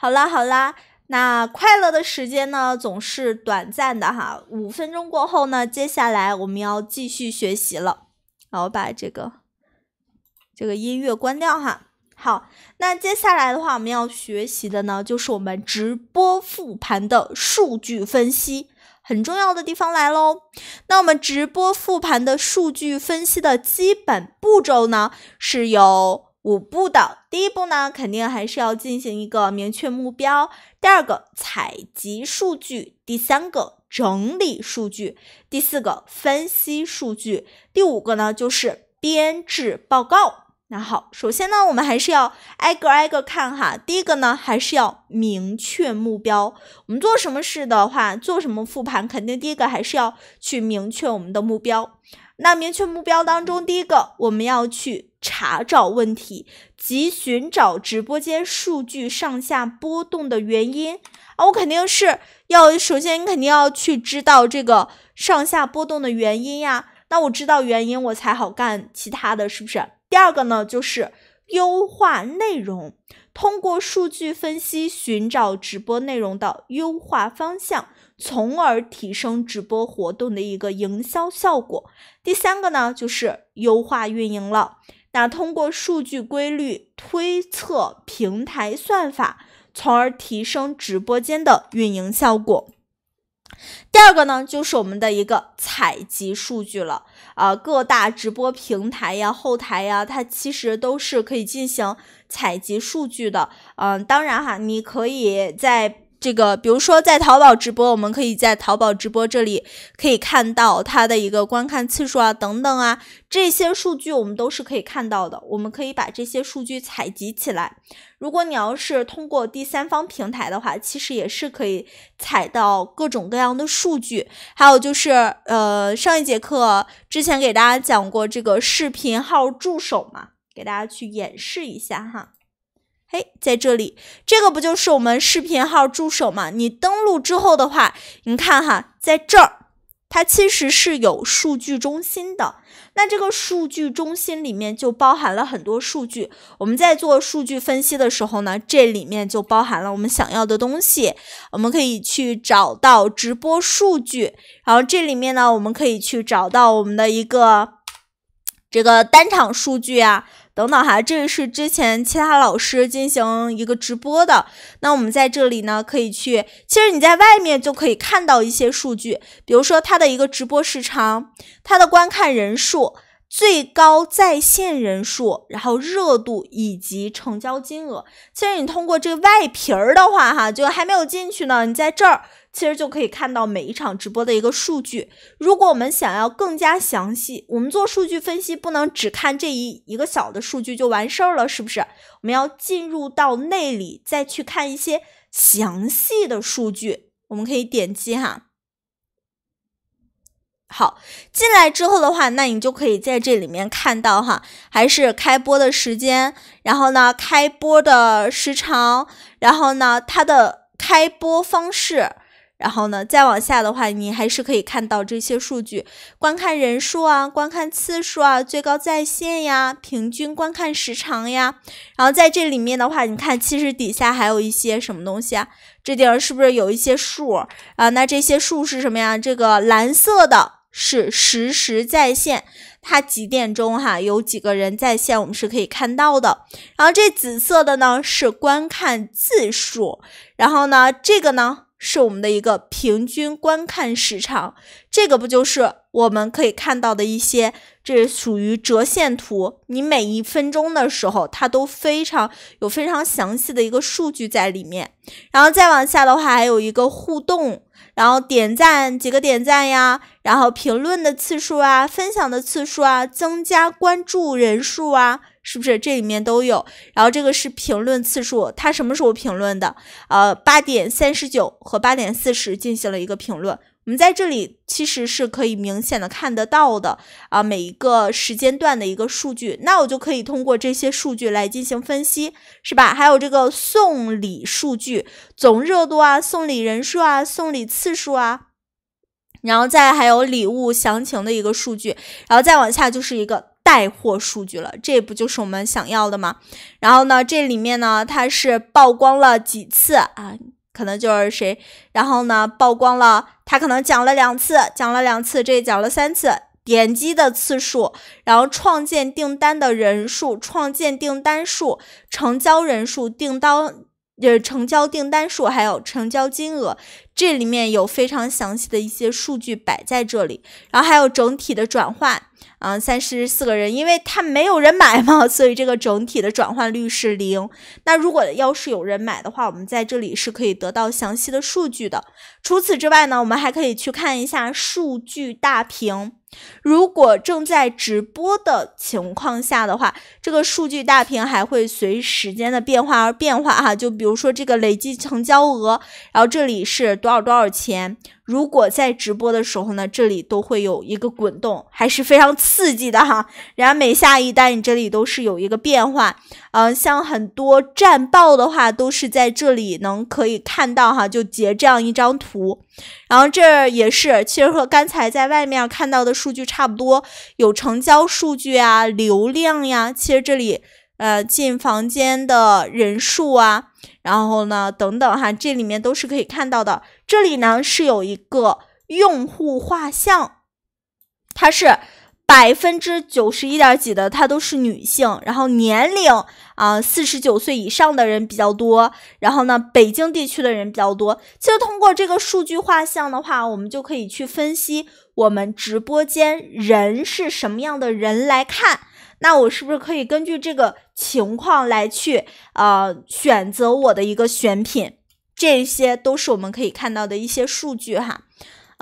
好啦好啦，那快乐的时间呢总是短暂的哈。五分钟过后呢，接下来我们要继续学习了。好，我把这个这个音乐关掉哈。好，那接下来的话，我们要学习的呢，就是我们直播复盘的数据分析，很重要的地方来喽。那我们直播复盘的数据分析的基本步骤呢，是由五步的，第一步呢，肯定还是要进行一个明确目标。第二个，采集数据；第三个，整理数据；第四个，分析数据；第五个呢，就是编制报告。那好，首先呢，我们还是要挨个挨个看哈。第一个呢，还是要明确目标。我们做什么事的话，做什么复盘，肯定第一个还是要去明确我们的目标。那明确目标当中，第一个我们要去。查找问题及寻找直播间数据上下波动的原因啊，我肯定是要首先肯定要去知道这个上下波动的原因呀。那我知道原因，我才好干其他的是不是？第二个呢，就是优化内容，通过数据分析寻找直播内容的优化方向，从而提升直播活动的一个营销效果。第三个呢，就是优化运营了。那通过数据规律推测平台算法，从而提升直播间的运营效果。第二个呢，就是我们的一个采集数据了啊，各大直播平台呀、后台呀，它其实都是可以进行采集数据的。嗯，当然哈，你可以在。这个，比如说在淘宝直播，我们可以在淘宝直播这里可以看到它的一个观看次数啊，等等啊，这些数据我们都是可以看到的。我们可以把这些数据采集起来。如果你要是通过第三方平台的话，其实也是可以采到各种各样的数据。还有就是，呃，上一节课之前给大家讲过这个视频号助手嘛，给大家去演示一下哈。哎，在这里，这个不就是我们视频号助手吗？你登录之后的话，你看哈，在这儿，它其实是有数据中心的。那这个数据中心里面就包含了很多数据。我们在做数据分析的时候呢，这里面就包含了我们想要的东西。我们可以去找到直播数据，然后这里面呢，我们可以去找到我们的一个这个单场数据啊。等等哈，这个是之前其他老师进行一个直播的。那我们在这里呢，可以去。其实你在外面就可以看到一些数据，比如说它的一个直播时长、它的观看人数、最高在线人数、然后热度以及成交金额。其实你通过这个外皮儿的话，哈，就还没有进去呢。你在这儿。其实就可以看到每一场直播的一个数据。如果我们想要更加详细，我们做数据分析不能只看这一一个小的数据就完事儿了，是不是？我们要进入到那里再去看一些详细的数据。我们可以点击哈。好，进来之后的话，那你就可以在这里面看到哈，还是开播的时间，然后呢，开播的时长，然后呢，它的开播方式。然后呢，再往下的话，你还是可以看到这些数据，观看人数啊，观看次数啊，最高在线呀，平均观看时长呀。然后在这里面的话，你看，其实底下还有一些什么东西啊？这地儿是不是有一些数啊？那这些数是什么呀？这个蓝色的是实时在线，它几点钟哈有几个人在线，我们是可以看到的。然后这紫色的呢是观看字数，然后呢，这个呢？是我们的一个平均观看时长，这个不就是我们可以看到的一些，这属于折线图，你每一分钟的时候，它都非常有非常详细的一个数据在里面。然后再往下的话，还有一个互动，然后点赞几个点赞呀，然后评论的次数啊，分享的次数啊，增加关注人数啊。是不是这里面都有？然后这个是评论次数，他什么时候评论的？呃，八点三十九和八点四十进行了一个评论。我们在这里其实是可以明显的看得到的啊，每一个时间段的一个数据。那我就可以通过这些数据来进行分析，是吧？还有这个送礼数据，总热度啊，送礼人数啊，送礼次数啊，然后再还有礼物详情的一个数据，然后再往下就是一个。带货数据了，这不就是我们想要的吗？然后呢，这里面呢，它是曝光了几次啊？可能就是谁？然后呢，曝光了，他可能讲了两次，讲了两次，这讲了三次，点击的次数，然后创建订单的人数，创建订单数，成交人数，订单呃成交订单数，还有成交金额，这里面有非常详细的一些数据摆在这里，然后还有整体的转换。啊，三十四个人，因为他没有人买嘛，(laughs) 所以这个整体的转换率是零。那如果要是有人买的话，我们在这里是可以得到详细的数据的。除此之外呢，我们还可以去看一下数据大屏。如果正在直播的情况下的话，这个数据大屏还会随时间的变化而变化哈。就比如说这个累计成交额，然后这里是多少多少钱。如果在直播的时候呢，这里都会有一个滚动，还是非常刺激的哈。然后每下一单，你这里都是有一个变化。嗯，像很多战报的话，都是在这里能可以看到哈。就截这样一张图。图，然后这也是其实和刚才在外面看到的数据差不多，有成交数据啊、流量呀，其实这里呃进房间的人数啊，然后呢等等哈，这里面都是可以看到的。这里呢是有一个用户画像，它是。百分之九十一点几的，它都是女性，然后年龄啊，四十九岁以上的人比较多。然后呢，北京地区的人比较多。其实通过这个数据画像的话，我们就可以去分析我们直播间人是什么样的人来看。那我是不是可以根据这个情况来去呃选择我的一个选品？这些都是我们可以看到的一些数据哈。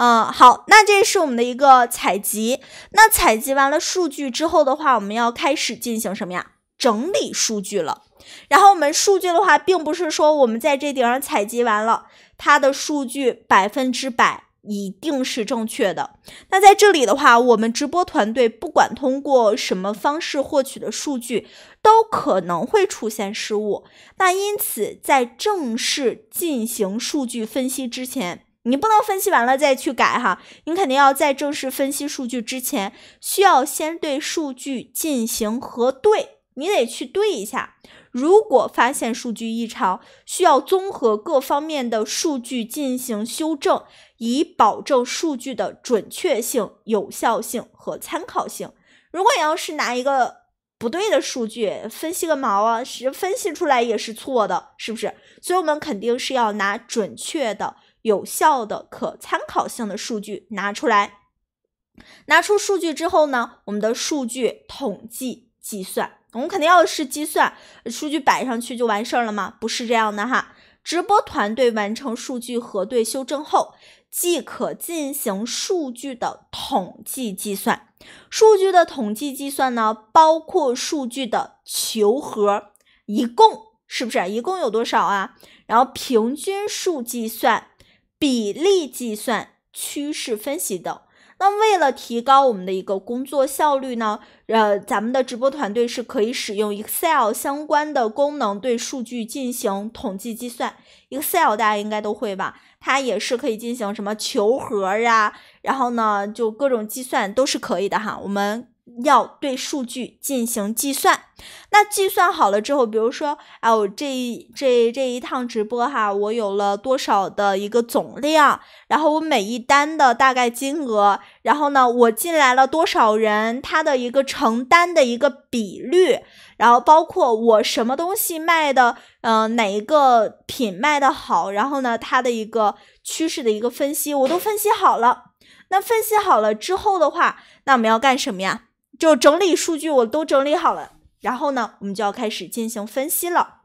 嗯，好，那这是我们的一个采集。那采集完了数据之后的话，我们要开始进行什么呀？整理数据了。然后我们数据的话，并不是说我们在这顶上采集完了，它的数据百分之百一定是正确的。那在这里的话，我们直播团队不管通过什么方式获取的数据，都可能会出现失误。那因此，在正式进行数据分析之前，你不能分析完了再去改哈，你肯定要在正式分析数据之前，需要先对数据进行核对，你得去对一下。如果发现数据异常，需要综合各方面的数据进行修正，以保证数据的准确性、有效性和参考性。如果你要是拿一个不对的数据分析个毛啊，是分析出来也是错的，是不是？所以我们肯定是要拿准确的。有效的、可参考性的数据拿出来，拿出数据之后呢，我们的数据统计计算，我们肯定要是计算，数据摆上去就完事儿了吗？不是这样的哈。直播团队完成数据核对修正后，即可进行数据的统计计算。数据的统计计算呢，包括数据的求和，一共是不是？一共有多少啊？然后平均数计算。比例计算、趋势分析等。那为了提高我们的一个工作效率呢，呃，咱们的直播团队是可以使用 Excel 相关的功能对数据进行统计计算。Excel 大家应该都会吧？它也是可以进行什么求和呀，然后呢，就各种计算都是可以的哈。我们。要对数据进行计算，那计算好了之后，比如说，哎，我这一这这一趟直播哈，我有了多少的一个总量，然后我每一单的大概金额，然后呢，我进来了多少人，他的一个成单的一个比率，然后包括我什么东西卖的，嗯，哪一个品卖的好，然后呢，它的一个趋势的一个分析，我都分析好了。那分析好了之后的话，那我们要干什么呀？就整理数据我都整理好了，然后呢，我们就要开始进行分析了。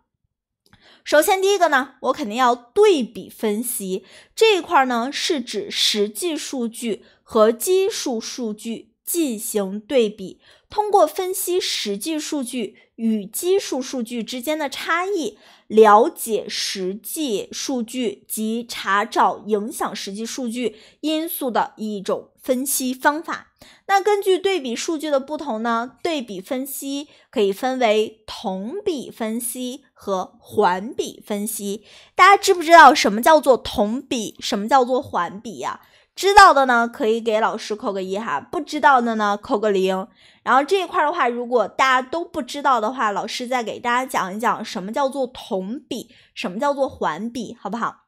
首先第一个呢，我肯定要对比分析这一块呢，是指实际数据和基数数据进行对比，通过分析实际数据与基数数据之间的差异，了解实际数据及查找影响实际数据因素的一种分析方法。那根据对比数据的不同呢，对比分析可以分为同比分析和环比分析。大家知不知道什么叫做同比，什么叫做环比呀？知道的呢，可以给老师扣个一哈；不知道的呢，扣个零。然后这一块的话，如果大家都不知道的话，老师再给大家讲一讲什么叫做同比，什么叫做环比，好不好？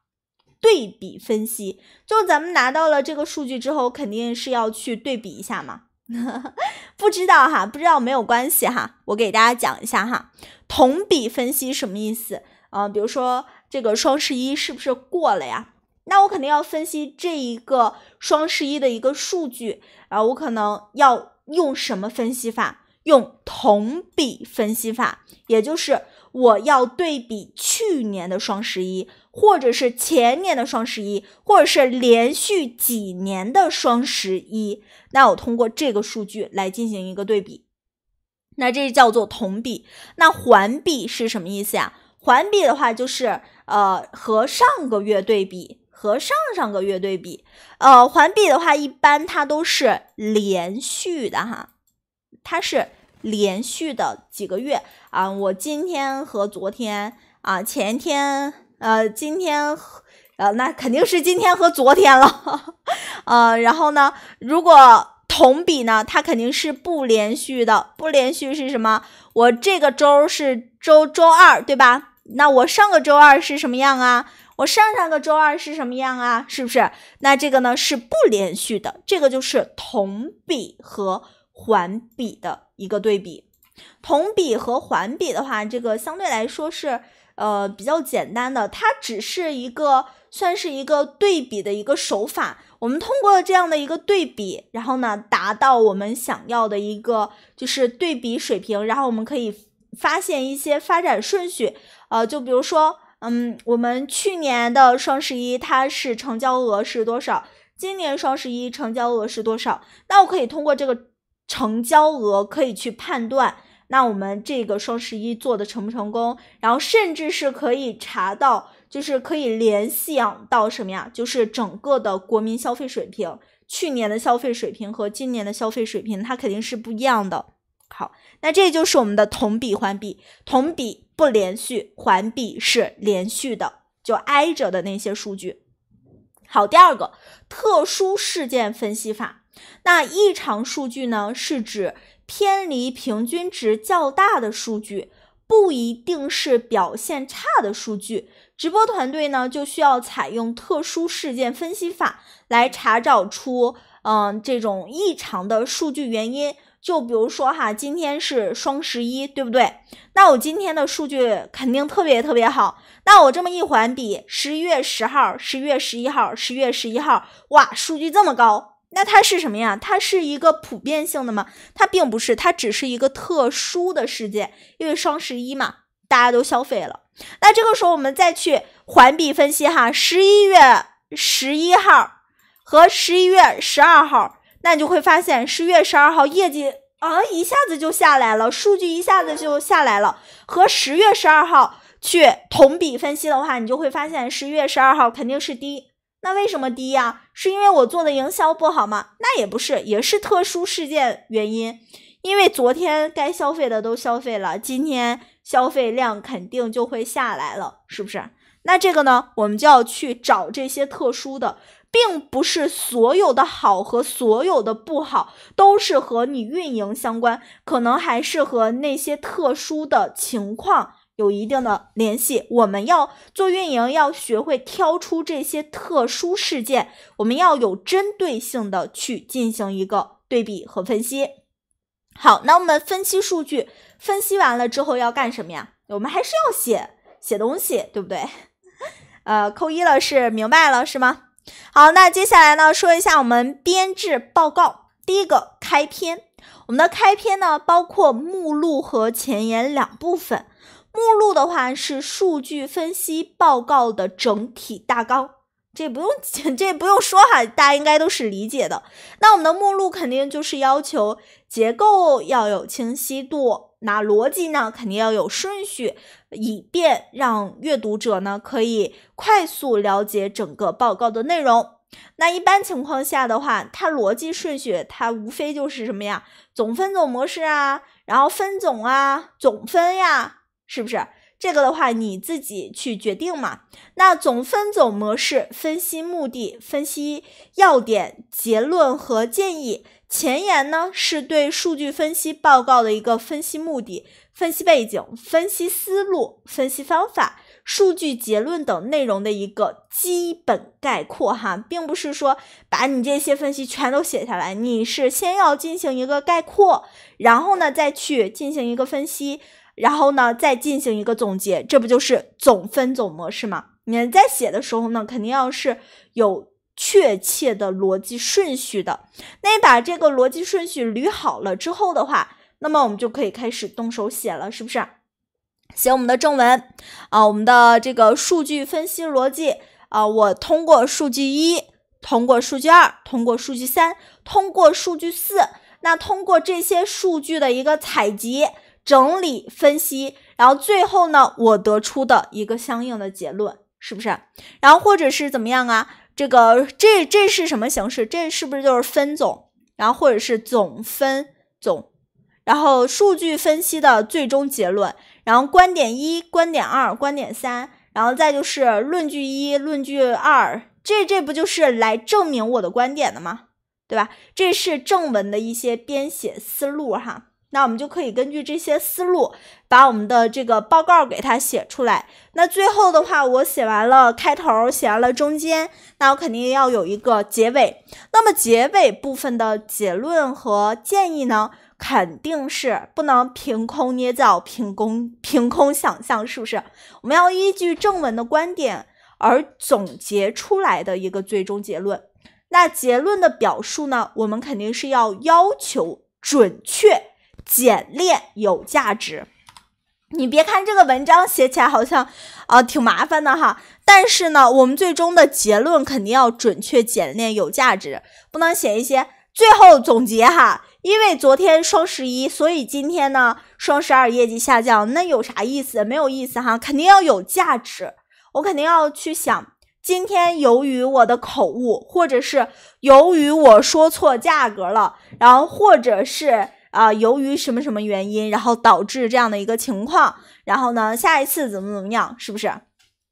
对比分析，就咱们拿到了这个数据之后，肯定是要去对比一下嘛。(laughs) 不知道哈，不知道没有关系哈。我给大家讲一下哈，同比分析什么意思啊？比如说这个双十一是不是过了呀？那我肯定要分析这一个双十一的一个数据啊。我可能要用什么分析法？用同比分析法，也就是我要对比去年的双十一。或者是前年的双十一，或者是连续几年的双十一，那我通过这个数据来进行一个对比，那这叫做同比。那环比是什么意思呀？环比的话就是呃和上个月对比，和上上个月对比。呃，环比的话一般它都是连续的哈，它是连续的几个月啊。我今天和昨天啊，前天。呃，今天，呃，那肯定是今天和昨天了，(laughs) 呃，然后呢，如果同比呢，它肯定是不连续的，不连续是什么？我这个周是周周二，对吧？那我上个周二是什么样啊？我上上个周二是什么样啊？是不是？那这个呢是不连续的，这个就是同比和环比的一个对比，同比和环比的话，这个相对来说是。呃，比较简单的，它只是一个算是一个对比的一个手法。我们通过这样的一个对比，然后呢，达到我们想要的一个就是对比水平。然后我们可以发现一些发展顺序。呃，就比如说，嗯，我们去年的双十一它是成交额是多少？今年双十一成交额是多少？那我可以通过这个成交额可以去判断。那我们这个双十一做的成不成功？然后甚至是可以查到，就是可以联系到什么呀？就是整个的国民消费水平，去年的消费水平和今年的消费水平，它肯定是不一样的。好，那这就是我们的同比环比，同比不连续，环比是连续的，就挨着的那些数据。好，第二个特殊事件分析法，那异常数据呢，是指。偏离平均值较大的数据不一定是表现差的数据。直播团队呢就需要采用特殊事件分析法来查找出，嗯，这种异常的数据原因。就比如说哈，今天是双十一，对不对？那我今天的数据肯定特别特别好。那我这么一环比，十一月十号、十一月十一号、十一月十一号，哇，数据这么高。那它是什么呀？它是一个普遍性的吗？它并不是，它只是一个特殊的事件，因为双十一嘛，大家都消费了。那这个时候我们再去环比分析哈，十一月十一号和十一月十二号，那你就会发现十一月十二号业绩啊一下子就下来了，数据一下子就下来了。和十月十二号去同比分析的话，你就会发现十一月十二号肯定是低。那为什么低呀？是因为我做的营销不好吗？那也不是，也是特殊事件原因。因为昨天该消费的都消费了，今天消费量肯定就会下来了，是不是？那这个呢，我们就要去找这些特殊的，并不是所有的好和所有的不好都是和你运营相关，可能还是和那些特殊的情况。有一定的联系，我们要做运营，要学会挑出这些特殊事件，我们要有针对性的去进行一个对比和分析。好，那我们分析数据，分析完了之后要干什么呀？我们还是要写写东西，对不对？呃，扣一了是明白了是吗？好，那接下来呢，说一下我们编制报告，第一个开篇，我们的开篇呢包括目录和前言两部分。目录的话是数据分析报告的整体大纲，这不用 (laughs) 这不用说哈，大家应该都是理解的。那我们的目录肯定就是要求结构要有清晰度，那逻辑呢肯定要有顺序，以便让阅读者呢可以快速了解整个报告的内容。那一般情况下的话，它逻辑顺序它无非就是什么呀？总分总模式啊，然后分总啊，总分呀。是不是这个的话，你自己去决定嘛。那总分总模式分析目的、分析要点、结论和建议。前言呢，是对数据分析报告的一个分析目的、分析背景、分析思路、分析方法、数据结论等内容的一个基本概括哈，并不是说把你这些分析全都写下来，你是先要进行一个概括，然后呢再去进行一个分析。然后呢，再进行一个总结，这不就是总分总模式吗？你在写的时候呢，肯定要是有确切的逻辑顺序的。那把这个逻辑顺序捋好了之后的话，那么我们就可以开始动手写了，是不是？写我们的正文啊，我们的这个数据分析逻辑啊，我通过数据一，通过数据二，通过数据三，通过数据四，那通过这些数据的一个采集。整理分析，然后最后呢，我得出的一个相应的结论，是不是？然后或者是怎么样啊？这个这这是什么形式？这是不是就是分总？然后或者是总分总？然后数据分析的最终结论，然后观点一、观点二、观点三，然后再就是论据一、论据二，这这不就是来证明我的观点的吗？对吧？这是正文的一些编写思路哈。那我们就可以根据这些思路，把我们的这个报告给它写出来。那最后的话，我写完了开头，写完了中间，那我肯定要有一个结尾。那么结尾部分的结论和建议呢，肯定是不能凭空捏造、凭空凭空想象，是不是？我们要依据正文的观点而总结出来的一个最终结论。那结论的表述呢，我们肯定是要要求准确。简练有价值，你别看这个文章写起来好像，呃，挺麻烦的哈。但是呢，我们最终的结论肯定要准确、简练、有价值，不能写一些最后总结哈。因为昨天双十一，所以今天呢，双十二业绩下降，那有啥意思？没有意思哈，肯定要有价值。我肯定要去想，今天由于我的口误，或者是由于我说错价格了，然后或者是。啊，由于什么什么原因，然后导致这样的一个情况，然后呢，下一次怎么怎么样，是不是？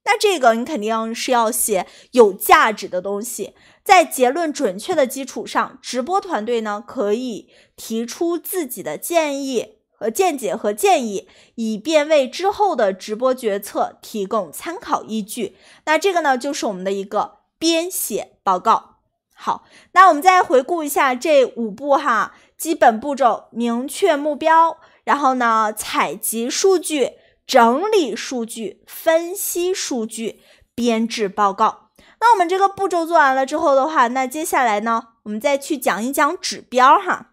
那这个你肯定是要写有价值的东西，在结论准确的基础上，直播团队呢可以提出自己的建议和见解和建议，以便为之后的直播决策提供参考依据。那这个呢，就是我们的一个编写报告。好，那我们再回顾一下这五步哈。基本步骤：明确目标，然后呢，采集数据，整理数据，分析数据，编制报告。那我们这个步骤做完了之后的话，那接下来呢，我们再去讲一讲指标哈。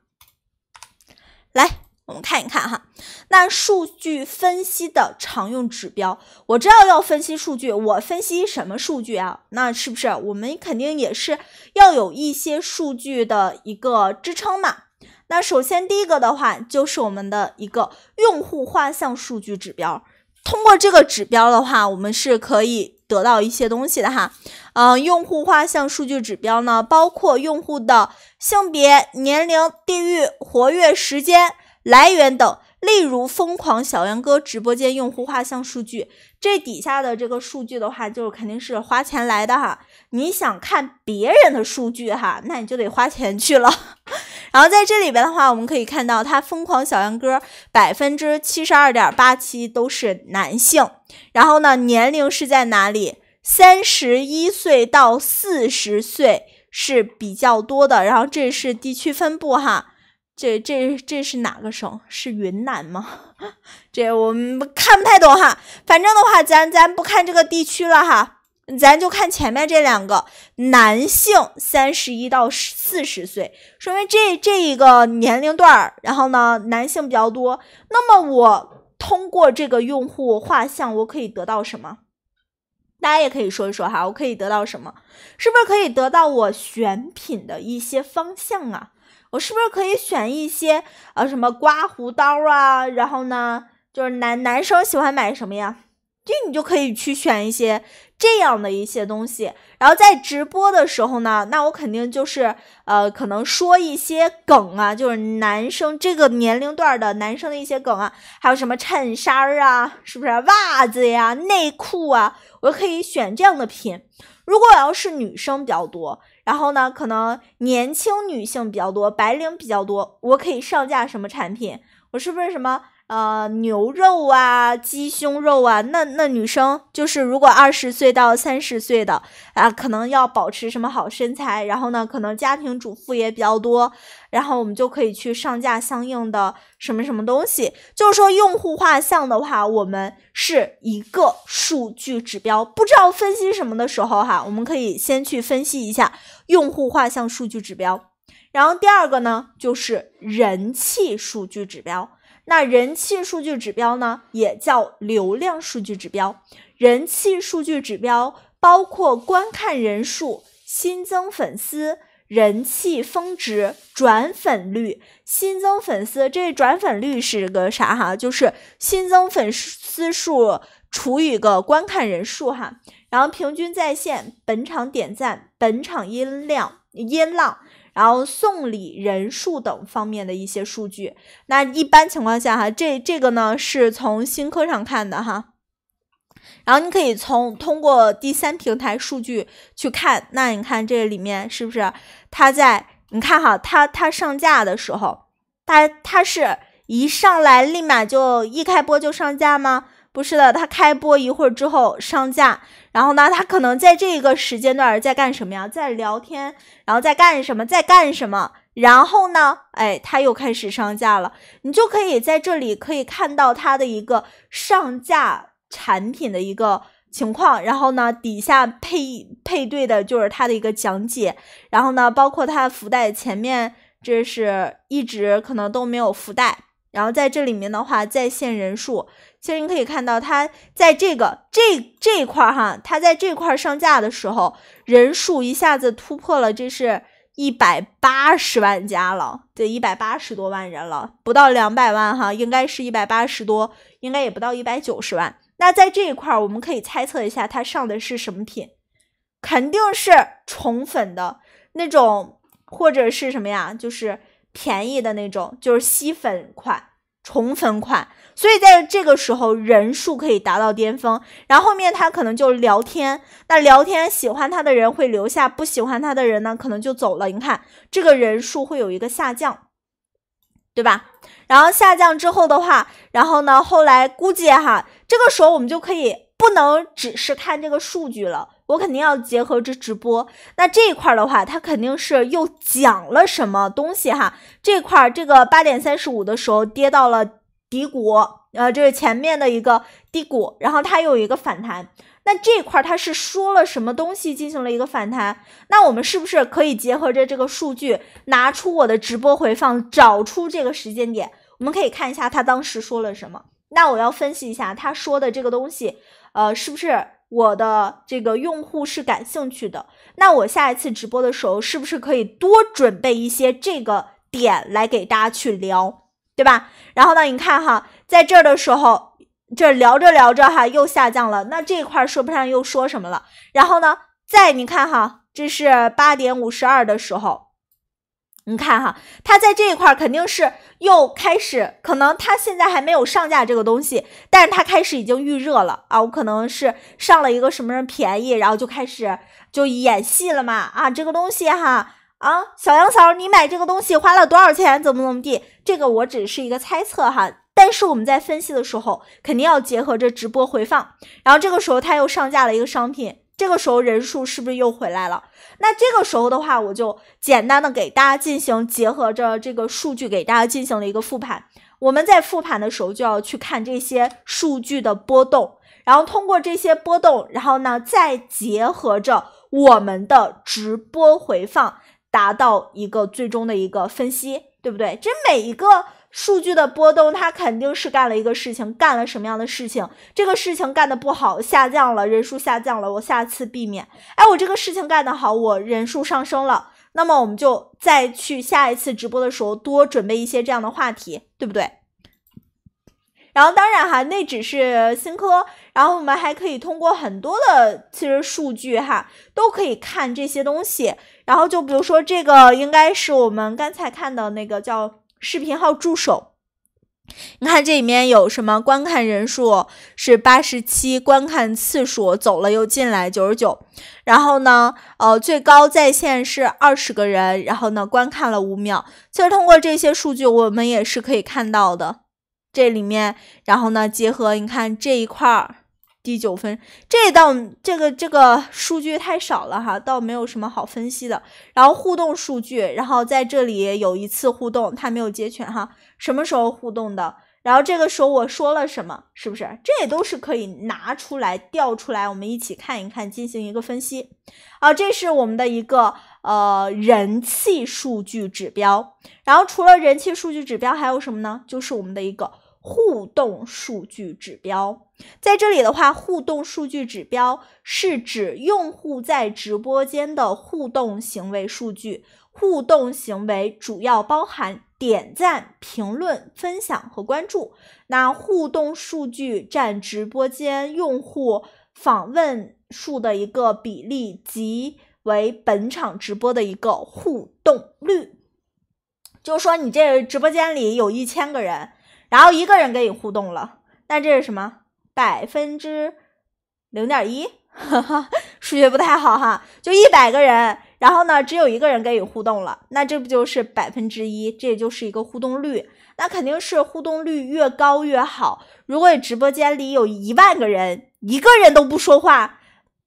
来，我们看一看哈，那数据分析的常用指标。我知道要分析数据，我分析什么数据啊？那是不是我们肯定也是要有一些数据的一个支撑嘛？那首先第一个的话，就是我们的一个用户画像数据指标。通过这个指标的话，我们是可以得到一些东西的哈。嗯，用户画像数据指标呢，包括用户的性别、年龄、地域、活跃时间、来源等。例如，疯狂小杨哥直播间用户画像数据。这底下的这个数据的话，就肯定是花钱来的哈。你想看别人的数据哈，那你就得花钱去了。(laughs) 然后在这里边的话，我们可以看到，他疯狂小杨哥百分之七十二点八七都是男性。然后呢，年龄是在哪里？三十一岁到四十岁是比较多的。然后这是地区分布哈。这这这是哪个省？是云南吗？(laughs) 这我们看不太懂哈。反正的话，咱咱不看这个地区了哈，咱就看前面这两个男性三十一到四十岁，说明这这一个年龄段儿，然后呢男性比较多。那么我通过这个用户画像，我可以得到什么？大家也可以说一说哈，我可以得到什么？是不是可以得到我选品的一些方向啊？我是不是可以选一些呃什么刮胡刀啊？然后呢，就是男男生喜欢买什么呀？这你就可以去选一些这样的一些东西。然后在直播的时候呢，那我肯定就是呃可能说一些梗啊，就是男生这个年龄段的男生的一些梗啊，还有什么衬衫啊，是不是？袜子呀，内裤啊，我可以选这样的品。如果我要是女生比较多。然后呢？可能年轻女性比较多，白领比较多，我可以上架什么产品？我是不是什么？呃，牛肉啊，鸡胸肉啊，那那女生就是如果二十岁到三十岁的啊，可能要保持什么好身材，然后呢，可能家庭主妇也比较多，然后我们就可以去上架相应的什么什么东西。就是说用户画像的话，我们是一个数据指标，不知道分析什么的时候哈，我们可以先去分析一下用户画像数据指标，然后第二个呢就是人气数据指标。那人气数据指标呢，也叫流量数据指标。人气数据指标包括观看人数、新增粉丝、人气峰值、转粉率、新增粉丝。这转粉率是个啥哈？就是新增粉丝数除以个观看人数哈。然后平均在线、本场点赞、本场音量、音浪。然后送礼人数等方面的一些数据，那一般情况下哈，这这个呢是从新科上看的哈。然后你可以从通过第三平台数据去看，那你看这里面是不是他在你看哈，他他上架的时候，他他是一上来立马就一开播就上架吗？不是的，他开播一会儿之后上架，然后呢，他可能在这个时间段在干什么呀？在聊天，然后在干什么？在干什么？然后呢，哎，他又开始上架了。你就可以在这里可以看到他的一个上架产品的一个情况，然后呢，底下配配对的就是他的一个讲解，然后呢，包括他的福袋，前面这是一直可能都没有福袋。然后在这里面的话，在线人数，其实你可以看到，它在这个这这一块儿哈，它在这块儿上架的时候，人数一下子突破了，这是一百八十万加了，对，一百八十多万人了，不到两百万哈，应该是一百八十多，应该也不到一百九十万。那在这一块儿，我们可以猜测一下，它上的是什么品？肯定是宠粉的那种，或者是什么呀？就是。便宜的那种就是吸粉款、宠粉款，所以在这个时候人数可以达到巅峰，然后后面他可能就聊天，那聊天喜欢他的人会留下，不喜欢他的人呢可能就走了，你看这个人数会有一个下降，对吧？然后下降之后的话，然后呢后来估计哈，这个时候我们就可以不能只是看这个数据了。我肯定要结合这直播，那这一块的话，它肯定是又讲了什么东西哈？这块儿这个八点三十五的时候跌到了低谷，呃，这是前面的一个低谷，然后它有一个反弹。那这块它是说了什么东西进行了一个反弹？那我们是不是可以结合着这个数据，拿出我的直播回放，找出这个时间点？我们可以看一下他当时说了什么。那我要分析一下他说的这个东西，呃，是不是？我的这个用户是感兴趣的，那我下一次直播的时候，是不是可以多准备一些这个点来给大家去聊，对吧？然后呢，你看哈，在这儿的时候，这聊着聊着哈又下降了，那这块说不上又说什么了。然后呢，在你看哈，这是八点五十二的时候。你看哈，他在这一块肯定是又开始，可能他现在还没有上架这个东西，但是他开始已经预热了啊！我可能是上了一个什么人便宜，然后就开始就演戏了嘛啊！这个东西哈啊，小杨嫂，你买这个东西花了多少钱？怎么怎么地？这个我只是一个猜测哈，但是我们在分析的时候肯定要结合着直播回放，然后这个时候他又上架了一个商品，这个时候人数是不是又回来了？那这个时候的话，我就简单的给大家进行结合着这个数据，给大家进行了一个复盘。我们在复盘的时候就要去看这些数据的波动，然后通过这些波动，然后呢再结合着我们的直播回放，达到一个最终的一个分析，对不对？这每一个。数据的波动，它肯定是干了一个事情，干了什么样的事情？这个事情干的不好，下降了，人数下降了，我下次避免。哎，我这个事情干的好，我人数上升了，那么我们就再去下一次直播的时候多准备一些这样的话题，对不对？然后当然哈，那只是新科，然后我们还可以通过很多的其实数据哈，都可以看这些东西。然后就比如说这个，应该是我们刚才看的那个叫。视频号助手，你看这里面有什么？观看人数是八十七，观看次数走了又进来九十九，然后呢，呃，最高在线是二十个人，然后呢，观看了五秒。其实通过这些数据，我们也是可以看到的，这里面，然后呢，结合你看这一块儿。第九分，这道这个这个数据太少了哈，倒没有什么好分析的。然后互动数据，然后在这里有一次互动，他没有接全哈，什么时候互动的？然后这个时候我说了什么？是不是？这也都是可以拿出来调出来，我们一起看一看，进行一个分析。好，这是我们的一个呃人气数据指标。然后除了人气数据指标，还有什么呢？就是我们的一个。互动数据指标在这里的话，互动数据指标是指用户在直播间的互动行为数据。互动行为主要包含点赞、评论、分享和关注。那互动数据占直播间用户访问数的一个比例，即为本场直播的一个互动率。就是说，你这直播间里有一千个人。然后一个人跟你互动了，那这是什么？百分之零点一，(laughs) 数学不太好哈。就一百个人，然后呢，只有一个人跟你互动了，那这不就是百分之一？这也就是一个互动率。那肯定是互动率越高越好。如果你直播间里有一万个人，一个人都不说话，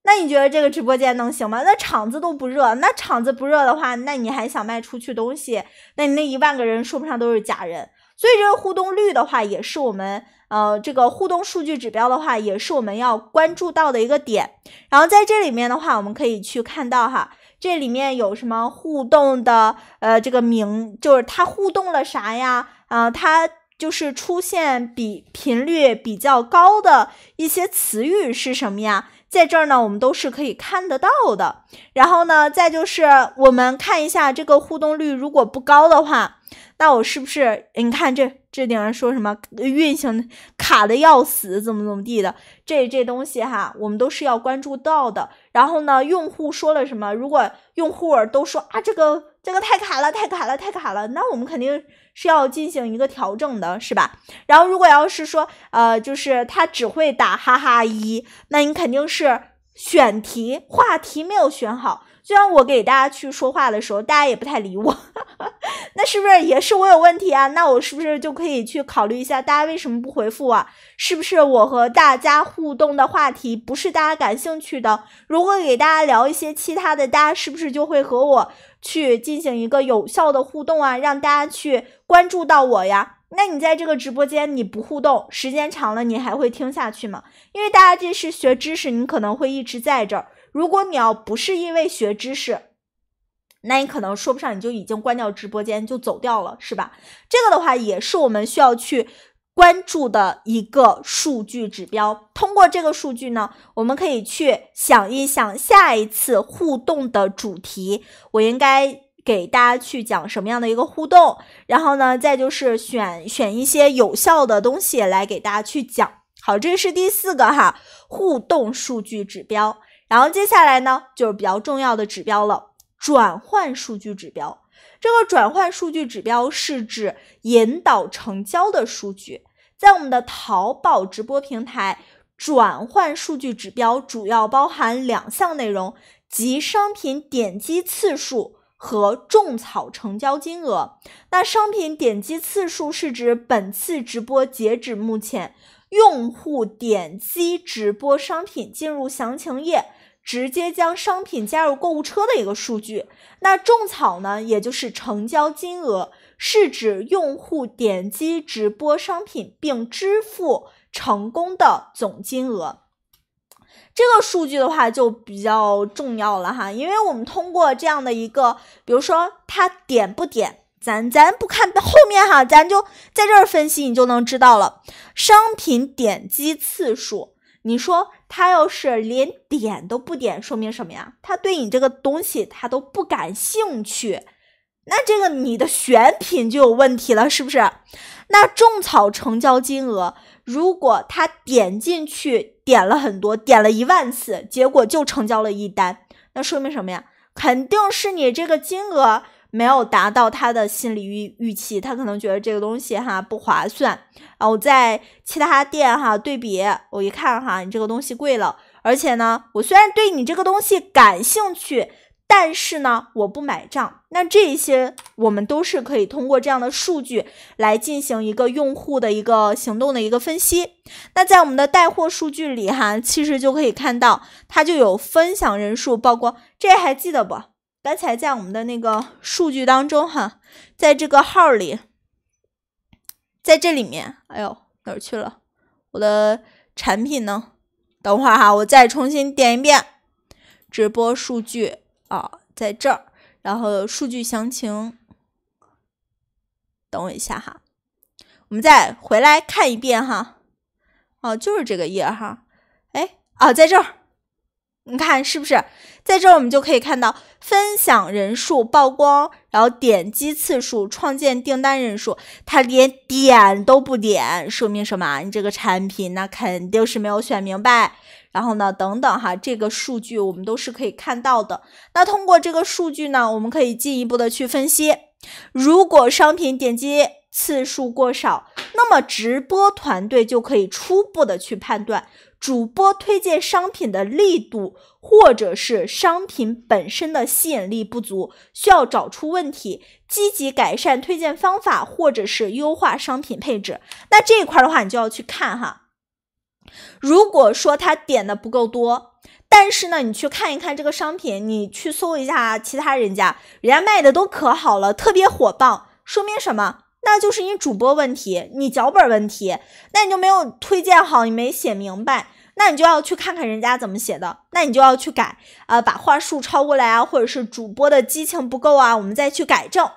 那你觉得这个直播间能行吗？那场子都不热，那场子不热的话，那你还想卖出去东西？那你那一万个人说不上都是假人。所以这个互动率的话，也是我们呃这个互动数据指标的话，也是我们要关注到的一个点。然后在这里面的话，我们可以去看到哈，这里面有什么互动的呃这个名，就是它互动了啥呀？啊，它就是出现比频率比较高的一些词语是什么呀？在这儿呢，我们都是可以看得到的。然后呢，再就是我们看一下这个互动率，如果不高的话，那我是不是？你看这这顶上说什么运行卡的要死，怎么怎么地的？这这东西哈，我们都是要关注到的。然后呢，用户说了什么？如果用户都说啊，这个。这个太卡了，太卡了，太卡了。那我们肯定是要进行一个调整的，是吧？然后如果要是说，呃，就是他只会打哈哈一，那你肯定是选题话题没有选好。就像我给大家去说话的时候，大家也不太理我，(laughs) 那是不是也是我有问题啊？那我是不是就可以去考虑一下，大家为什么不回复我？是不是我和大家互动的话题不是大家感兴趣的？如果给大家聊一些其他的，大家是不是就会和我？去进行一个有效的互动啊，让大家去关注到我呀。那你在这个直播间你不互动，时间长了你还会听下去吗？因为大家这是学知识，你可能会一直在这儿。如果你要不是因为学知识，那你可能说不上你就已经关掉直播间就走掉了，是吧？这个的话也是我们需要去。关注的一个数据指标，通过这个数据呢，我们可以去想一想下一次互动的主题，我应该给大家去讲什么样的一个互动，然后呢，再就是选选一些有效的东西来给大家去讲。好，这是第四个哈，互动数据指标。然后接下来呢，就是比较重要的指标了，转换数据指标。这个转换数据指标是指引导成交的数据。在我们的淘宝直播平台，转换数据指标主要包含两项内容，即商品点击次数和种草成交金额。那商品点击次数是指本次直播截止目前，用户点击直播商品进入详情页，直接将商品加入购物车的一个数据。那种草呢，也就是成交金额。是指用户点击直播商品并支付成功的总金额，这个数据的话就比较重要了哈，因为我们通过这样的一个，比如说他点不点，咱咱不看后面哈，咱就在这儿分析，你就能知道了。商品点击次数，你说他要是连点都不点，说明什么呀？他对你这个东西他都不感兴趣。那这个你的选品就有问题了，是不是？那种草成交金额，如果他点进去点了很多，点了一万次，结果就成交了一单，那说明什么呀？肯定是你这个金额没有达到他的心理预预期，他可能觉得这个东西哈不划算啊。我在其他店哈对比，我一看哈，你这个东西贵了，而且呢，我虽然对你这个东西感兴趣。但是呢，我不买账。那这些我们都是可以通过这样的数据来进行一个用户的一个行动的一个分析。那在我们的带货数据里哈，其实就可以看到它就有分享人数曝光，这还记得不？刚才在我们的那个数据当中哈，在这个号里，在这里面，哎呦，哪儿去了？我的产品呢？等会儿哈，我再重新点一遍直播数据。哦，在这儿，然后数据详情，等我一下哈，我们再回来看一遍哈。哦，就是这个页哈，哎，哦，在这儿，你看是不是在这儿？我们就可以看到分享人数、曝光，然后点击次数、创建订单人数，他连点都不点，说明什么？你这个产品那肯定是没有选明白。然后呢，等等哈，这个数据我们都是可以看到的。那通过这个数据呢，我们可以进一步的去分析。如果商品点击次数过少，那么直播团队就可以初步的去判断主播推荐商品的力度，或者是商品本身的吸引力不足，需要找出问题，积极改善推荐方法，或者是优化商品配置。那这一块的话，你就要去看哈。如果说他点的不够多，但是呢，你去看一看这个商品，你去搜一下其他人家，人家卖的都可好了，特别火爆，说明什么？那就是你主播问题，你脚本问题，那你就没有推荐好，你没写明白，那你就要去看看人家怎么写的，那你就要去改啊，把话术抄过来啊，或者是主播的激情不够啊，我们再去改正。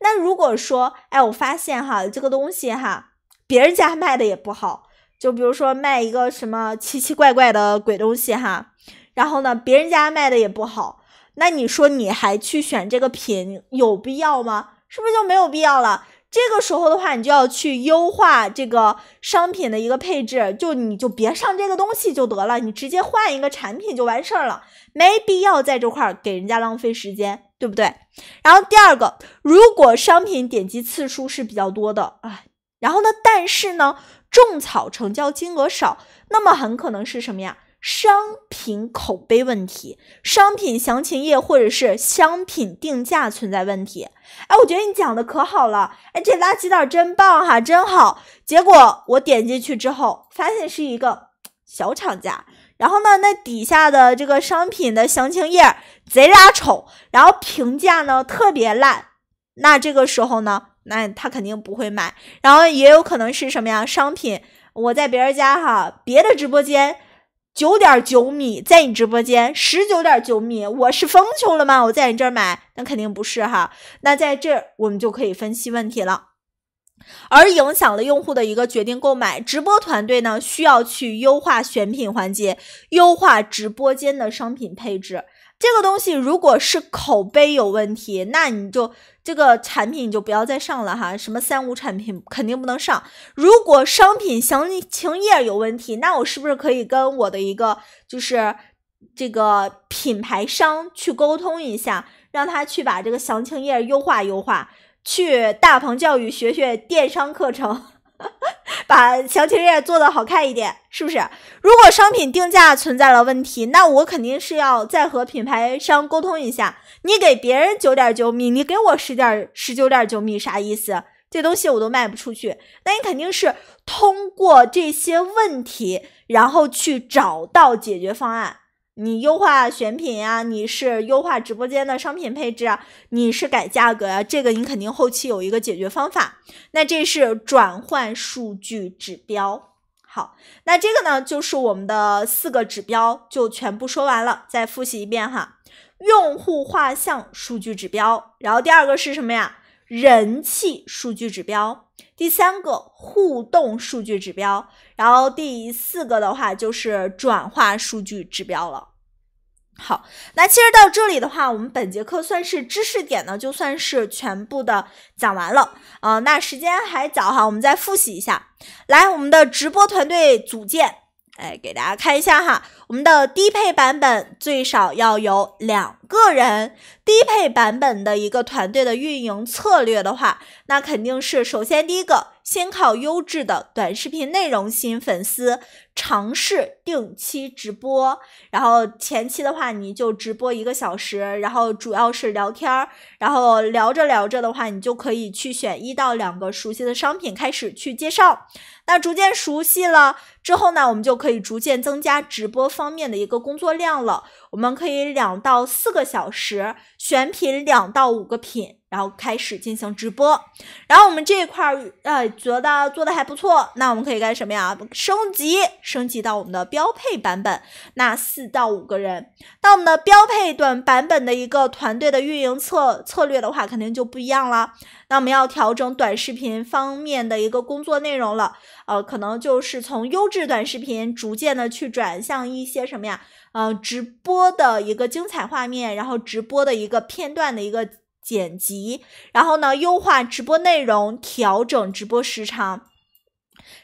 那如果说，哎，我发现哈，这个东西哈，别人家卖的也不好。就比如说卖一个什么奇奇怪怪的鬼东西哈，然后呢，别人家卖的也不好，那你说你还去选这个品有必要吗？是不是就没有必要了？这个时候的话，你就要去优化这个商品的一个配置，就你就别上这个东西就得了，你直接换一个产品就完事儿了，没必要在这块儿给人家浪费时间，对不对？然后第二个，如果商品点击次数是比较多的，哎，然后呢，但是呢。种草成交金额少，那么很可能是什么呀？商品口碑问题，商品详情页或者是商品定价存在问题。哎，我觉得你讲的可好了，哎，这垃圾袋真棒哈，真好。结果我点进去之后，发现是一个小厂家，然后呢，那底下的这个商品的详情页贼拉丑，然后评价呢特别烂。那这个时候呢？那他肯定不会买，然后也有可能是什么呀？商品我在别人家哈，别的直播间九点九米，在你直播间十九点九米，我是疯穷了吗？我在你这儿买，那肯定不是哈。那在这我们就可以分析问题了，而影响了用户的一个决定购买。直播团队呢，需要去优化选品环节，优化直播间的商品配置。这个东西如果是口碑有问题，那你就这个产品就不要再上了哈。什么三无产品肯定不能上。如果商品详情页有问题，那我是不是可以跟我的一个就是这个品牌商去沟通一下，让他去把这个详情页优化优化？去大鹏教育学学电商课程。(laughs) 把详情页做的好看一点，是不是？如果商品定价存在了问题，那我肯定是要再和品牌商沟通一下。你给别人九点九米，你给我十点十九点九米，啥意思？这东西我都卖不出去。那你肯定是通过这些问题，然后去找到解决方案。你优化选品呀，你是优化直播间的商品配置，啊，你是改价格呀，这个你肯定后期有一个解决方法。那这是转换数据指标。好，那这个呢就是我们的四个指标就全部说完了，再复习一遍哈。用户画像数据指标，然后第二个是什么呀？人气数据指标。第三个互动数据指标，然后第四个的话就是转化数据指标了。好，那其实到这里的话，我们本节课算是知识点呢，就算是全部的讲完了啊。那时间还早哈，我们再复习一下。来，我们的直播团队组建，哎，给大家看一下哈。我们的低配版本最少要有两个人。低配版本的一个团队的运营策略的话，那肯定是首先第一个，先靠优质的短视频内容吸引粉丝，尝试定期直播。然后前期的话，你就直播一个小时，然后主要是聊天儿。然后聊着聊着的话，你就可以去选一到两个熟悉的商品开始去介绍。那逐渐熟悉了之后呢，我们就可以逐渐增加直播。方面的一个工作量了，我们可以两到四个小时选品两到五个品。然后开始进行直播，然后我们这一块儿呃觉得做的还不错，那我们可以干什么呀？升级，升级到我们的标配版本。那四到五个人，那我们的标配短版本的一个团队的运营策策略的话，肯定就不一样了。那我们要调整短视频方面的一个工作内容了，呃，可能就是从优质短视频逐渐的去转向一些什么呀？嗯，直播的一个精彩画面，然后直播的一个片段的一个。剪辑，然后呢，优化直播内容，调整直播时长。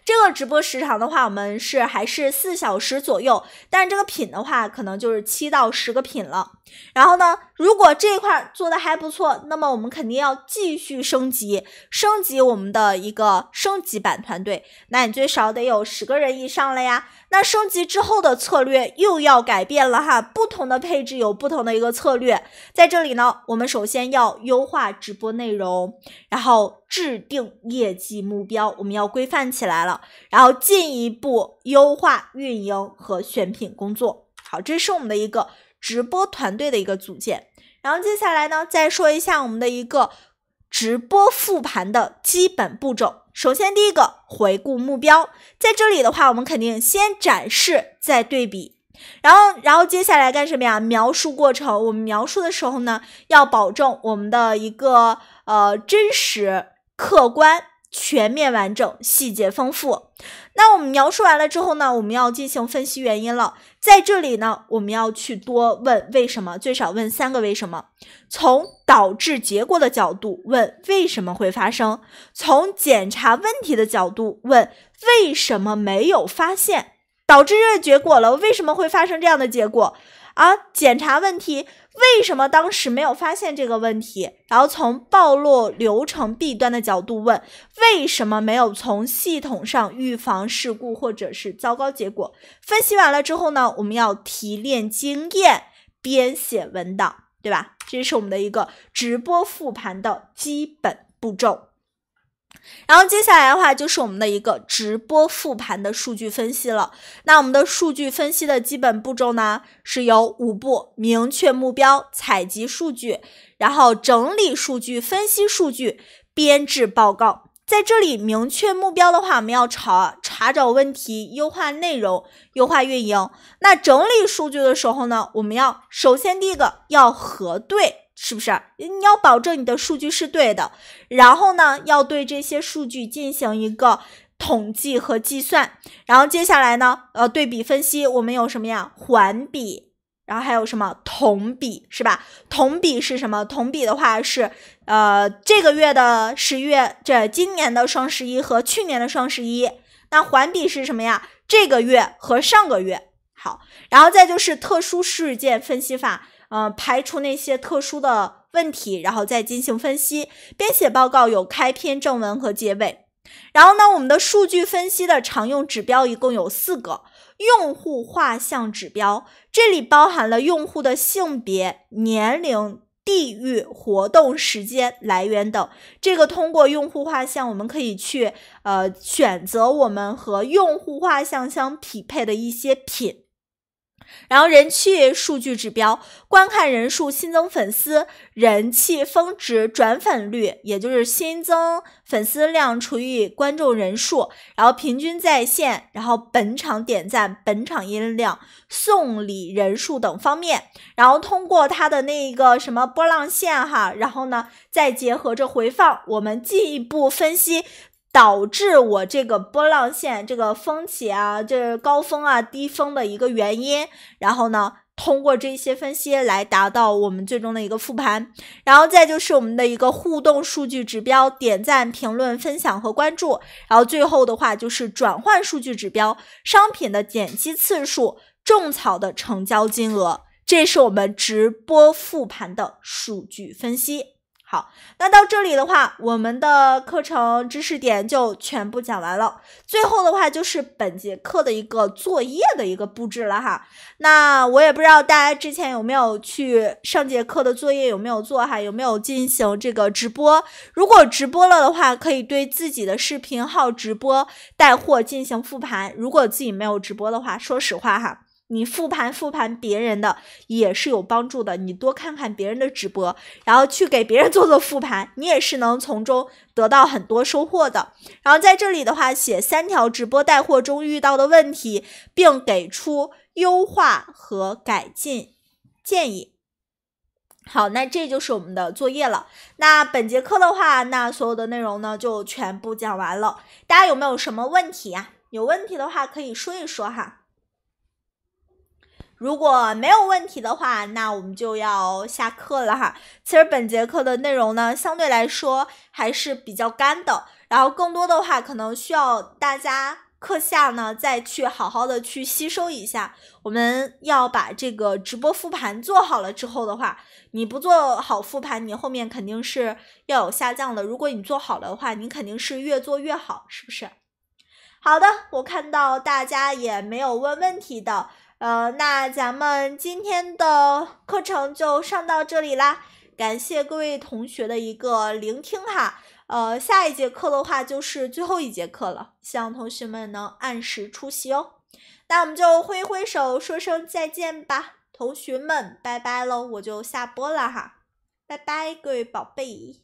这个直播时长的话，我们是还是四小时左右，但是这个品的话，可能就是七到十个品了。然后呢，如果这一块做的还不错，那么我们肯定要继续升级，升级我们的一个升级版团队。那你最少得有十个人以上了呀。那升级之后的策略又要改变了哈，不同的配置有不同的一个策略，在这里呢，我们首先要优化直播内容，然后制定业绩目标，我们要规范起来了，然后进一步优化运营和选品工作。好，这是我们的一个直播团队的一个组建，然后接下来呢，再说一下我们的一个直播复盘的基本步骤。首先，第一个回顾目标，在这里的话，我们肯定先展示，再对比，然后，然后接下来干什么呀？描述过程。我们描述的时候呢，要保证我们的一个呃真实、客观、全面、完整、细节丰富。那我们描述完了之后呢，我们要进行分析原因了。在这里呢，我们要去多问为什么，最少问三个为什么。从导致结果的角度问为什么会发生，从检查问题的角度问为什么没有发现导致这个结果了，为什么会发生这样的结果？而检查问题。为什么当时没有发现这个问题？然后从暴露流程弊端的角度问，为什么没有从系统上预防事故或者是糟糕结果？分析完了之后呢，我们要提炼经验，编写文档，对吧？这是我们的一个直播复盘的基本步骤。然后接下来的话就是我们的一个直播复盘的数据分析了。那我们的数据分析的基本步骤呢，是有五步：明确目标、采集数据、然后整理数据、分析数据、编制报告。在这里明确目标的话，我们要查查找问题、优化内容、优化运营。那整理数据的时候呢，我们要首先第一个要核对。是不是你要保证你的数据是对的，然后呢，要对这些数据进行一个统计和计算，然后接下来呢，呃，对比分析，我们有什么呀？环比，然后还有什么同比，是吧？同比是什么？同比的话是，呃，这个月的十月，这今年的双十一和去年的双十一，那环比是什么呀？这个月和上个月。好，然后再就是特殊事件分析法。嗯，排除那些特殊的问题，然后再进行分析。编写报告有开篇、正文和结尾。然后呢，我们的数据分析的常用指标一共有四个：用户画像指标，这里包含了用户的性别、年龄、地域、活动时间、来源等。这个通过用户画像，我们可以去呃选择我们和用户画像相匹配的一些品。然后人气数据指标，观看人数、新增粉丝、人气峰值、转粉率，也就是新增粉丝量除以观众人数，然后平均在线，然后本场点赞、本场音量、送礼人数等方面，然后通过它的那一个什么波浪线哈，然后呢，再结合着回放，我们进一步分析。导致我这个波浪线、这个风起啊、这高峰啊、低峰的一个原因，然后呢，通过这些分析来达到我们最终的一个复盘，然后再就是我们的一个互动数据指标，点赞、评论、分享和关注，然后最后的话就是转换数据指标，商品的点击次数、种草的成交金额，这是我们直播复盘的数据分析。好，那到这里的话，我们的课程知识点就全部讲完了。最后的话，就是本节课的一个作业的一个布置了哈。那我也不知道大家之前有没有去上节课的作业有没有做哈，有没有进行这个直播。如果直播了的话，可以对自己的视频号直播带货进行复盘。如果自己没有直播的话，说实话哈。你复盘复盘别人的也是有帮助的，你多看看别人的直播，然后去给别人做做复盘，你也是能从中得到很多收获的。然后在这里的话，写三条直播带货中遇到的问题，并给出优化和改进建议。好，那这就是我们的作业了。那本节课的话，那所有的内容呢就全部讲完了。大家有没有什么问题呀？有问题的话可以说一说哈。如果没有问题的话，那我们就要下课了哈。其实本节课的内容呢，相对来说还是比较干的，然后更多的话可能需要大家课下呢再去好好的去吸收一下。我们要把这个直播复盘做好了之后的话，你不做好复盘，你后面肯定是要有下降的。如果你做好了的话，你肯定是越做越好，是不是？好的，我看到大家也没有问问题的。呃，那咱们今天的课程就上到这里啦，感谢各位同学的一个聆听哈。呃，下一节课的话就是最后一节课了，希望同学们能按时出席哦。那我们就挥挥手说声再见吧，同学们，拜拜喽，我就下播了哈，拜拜，各位宝贝。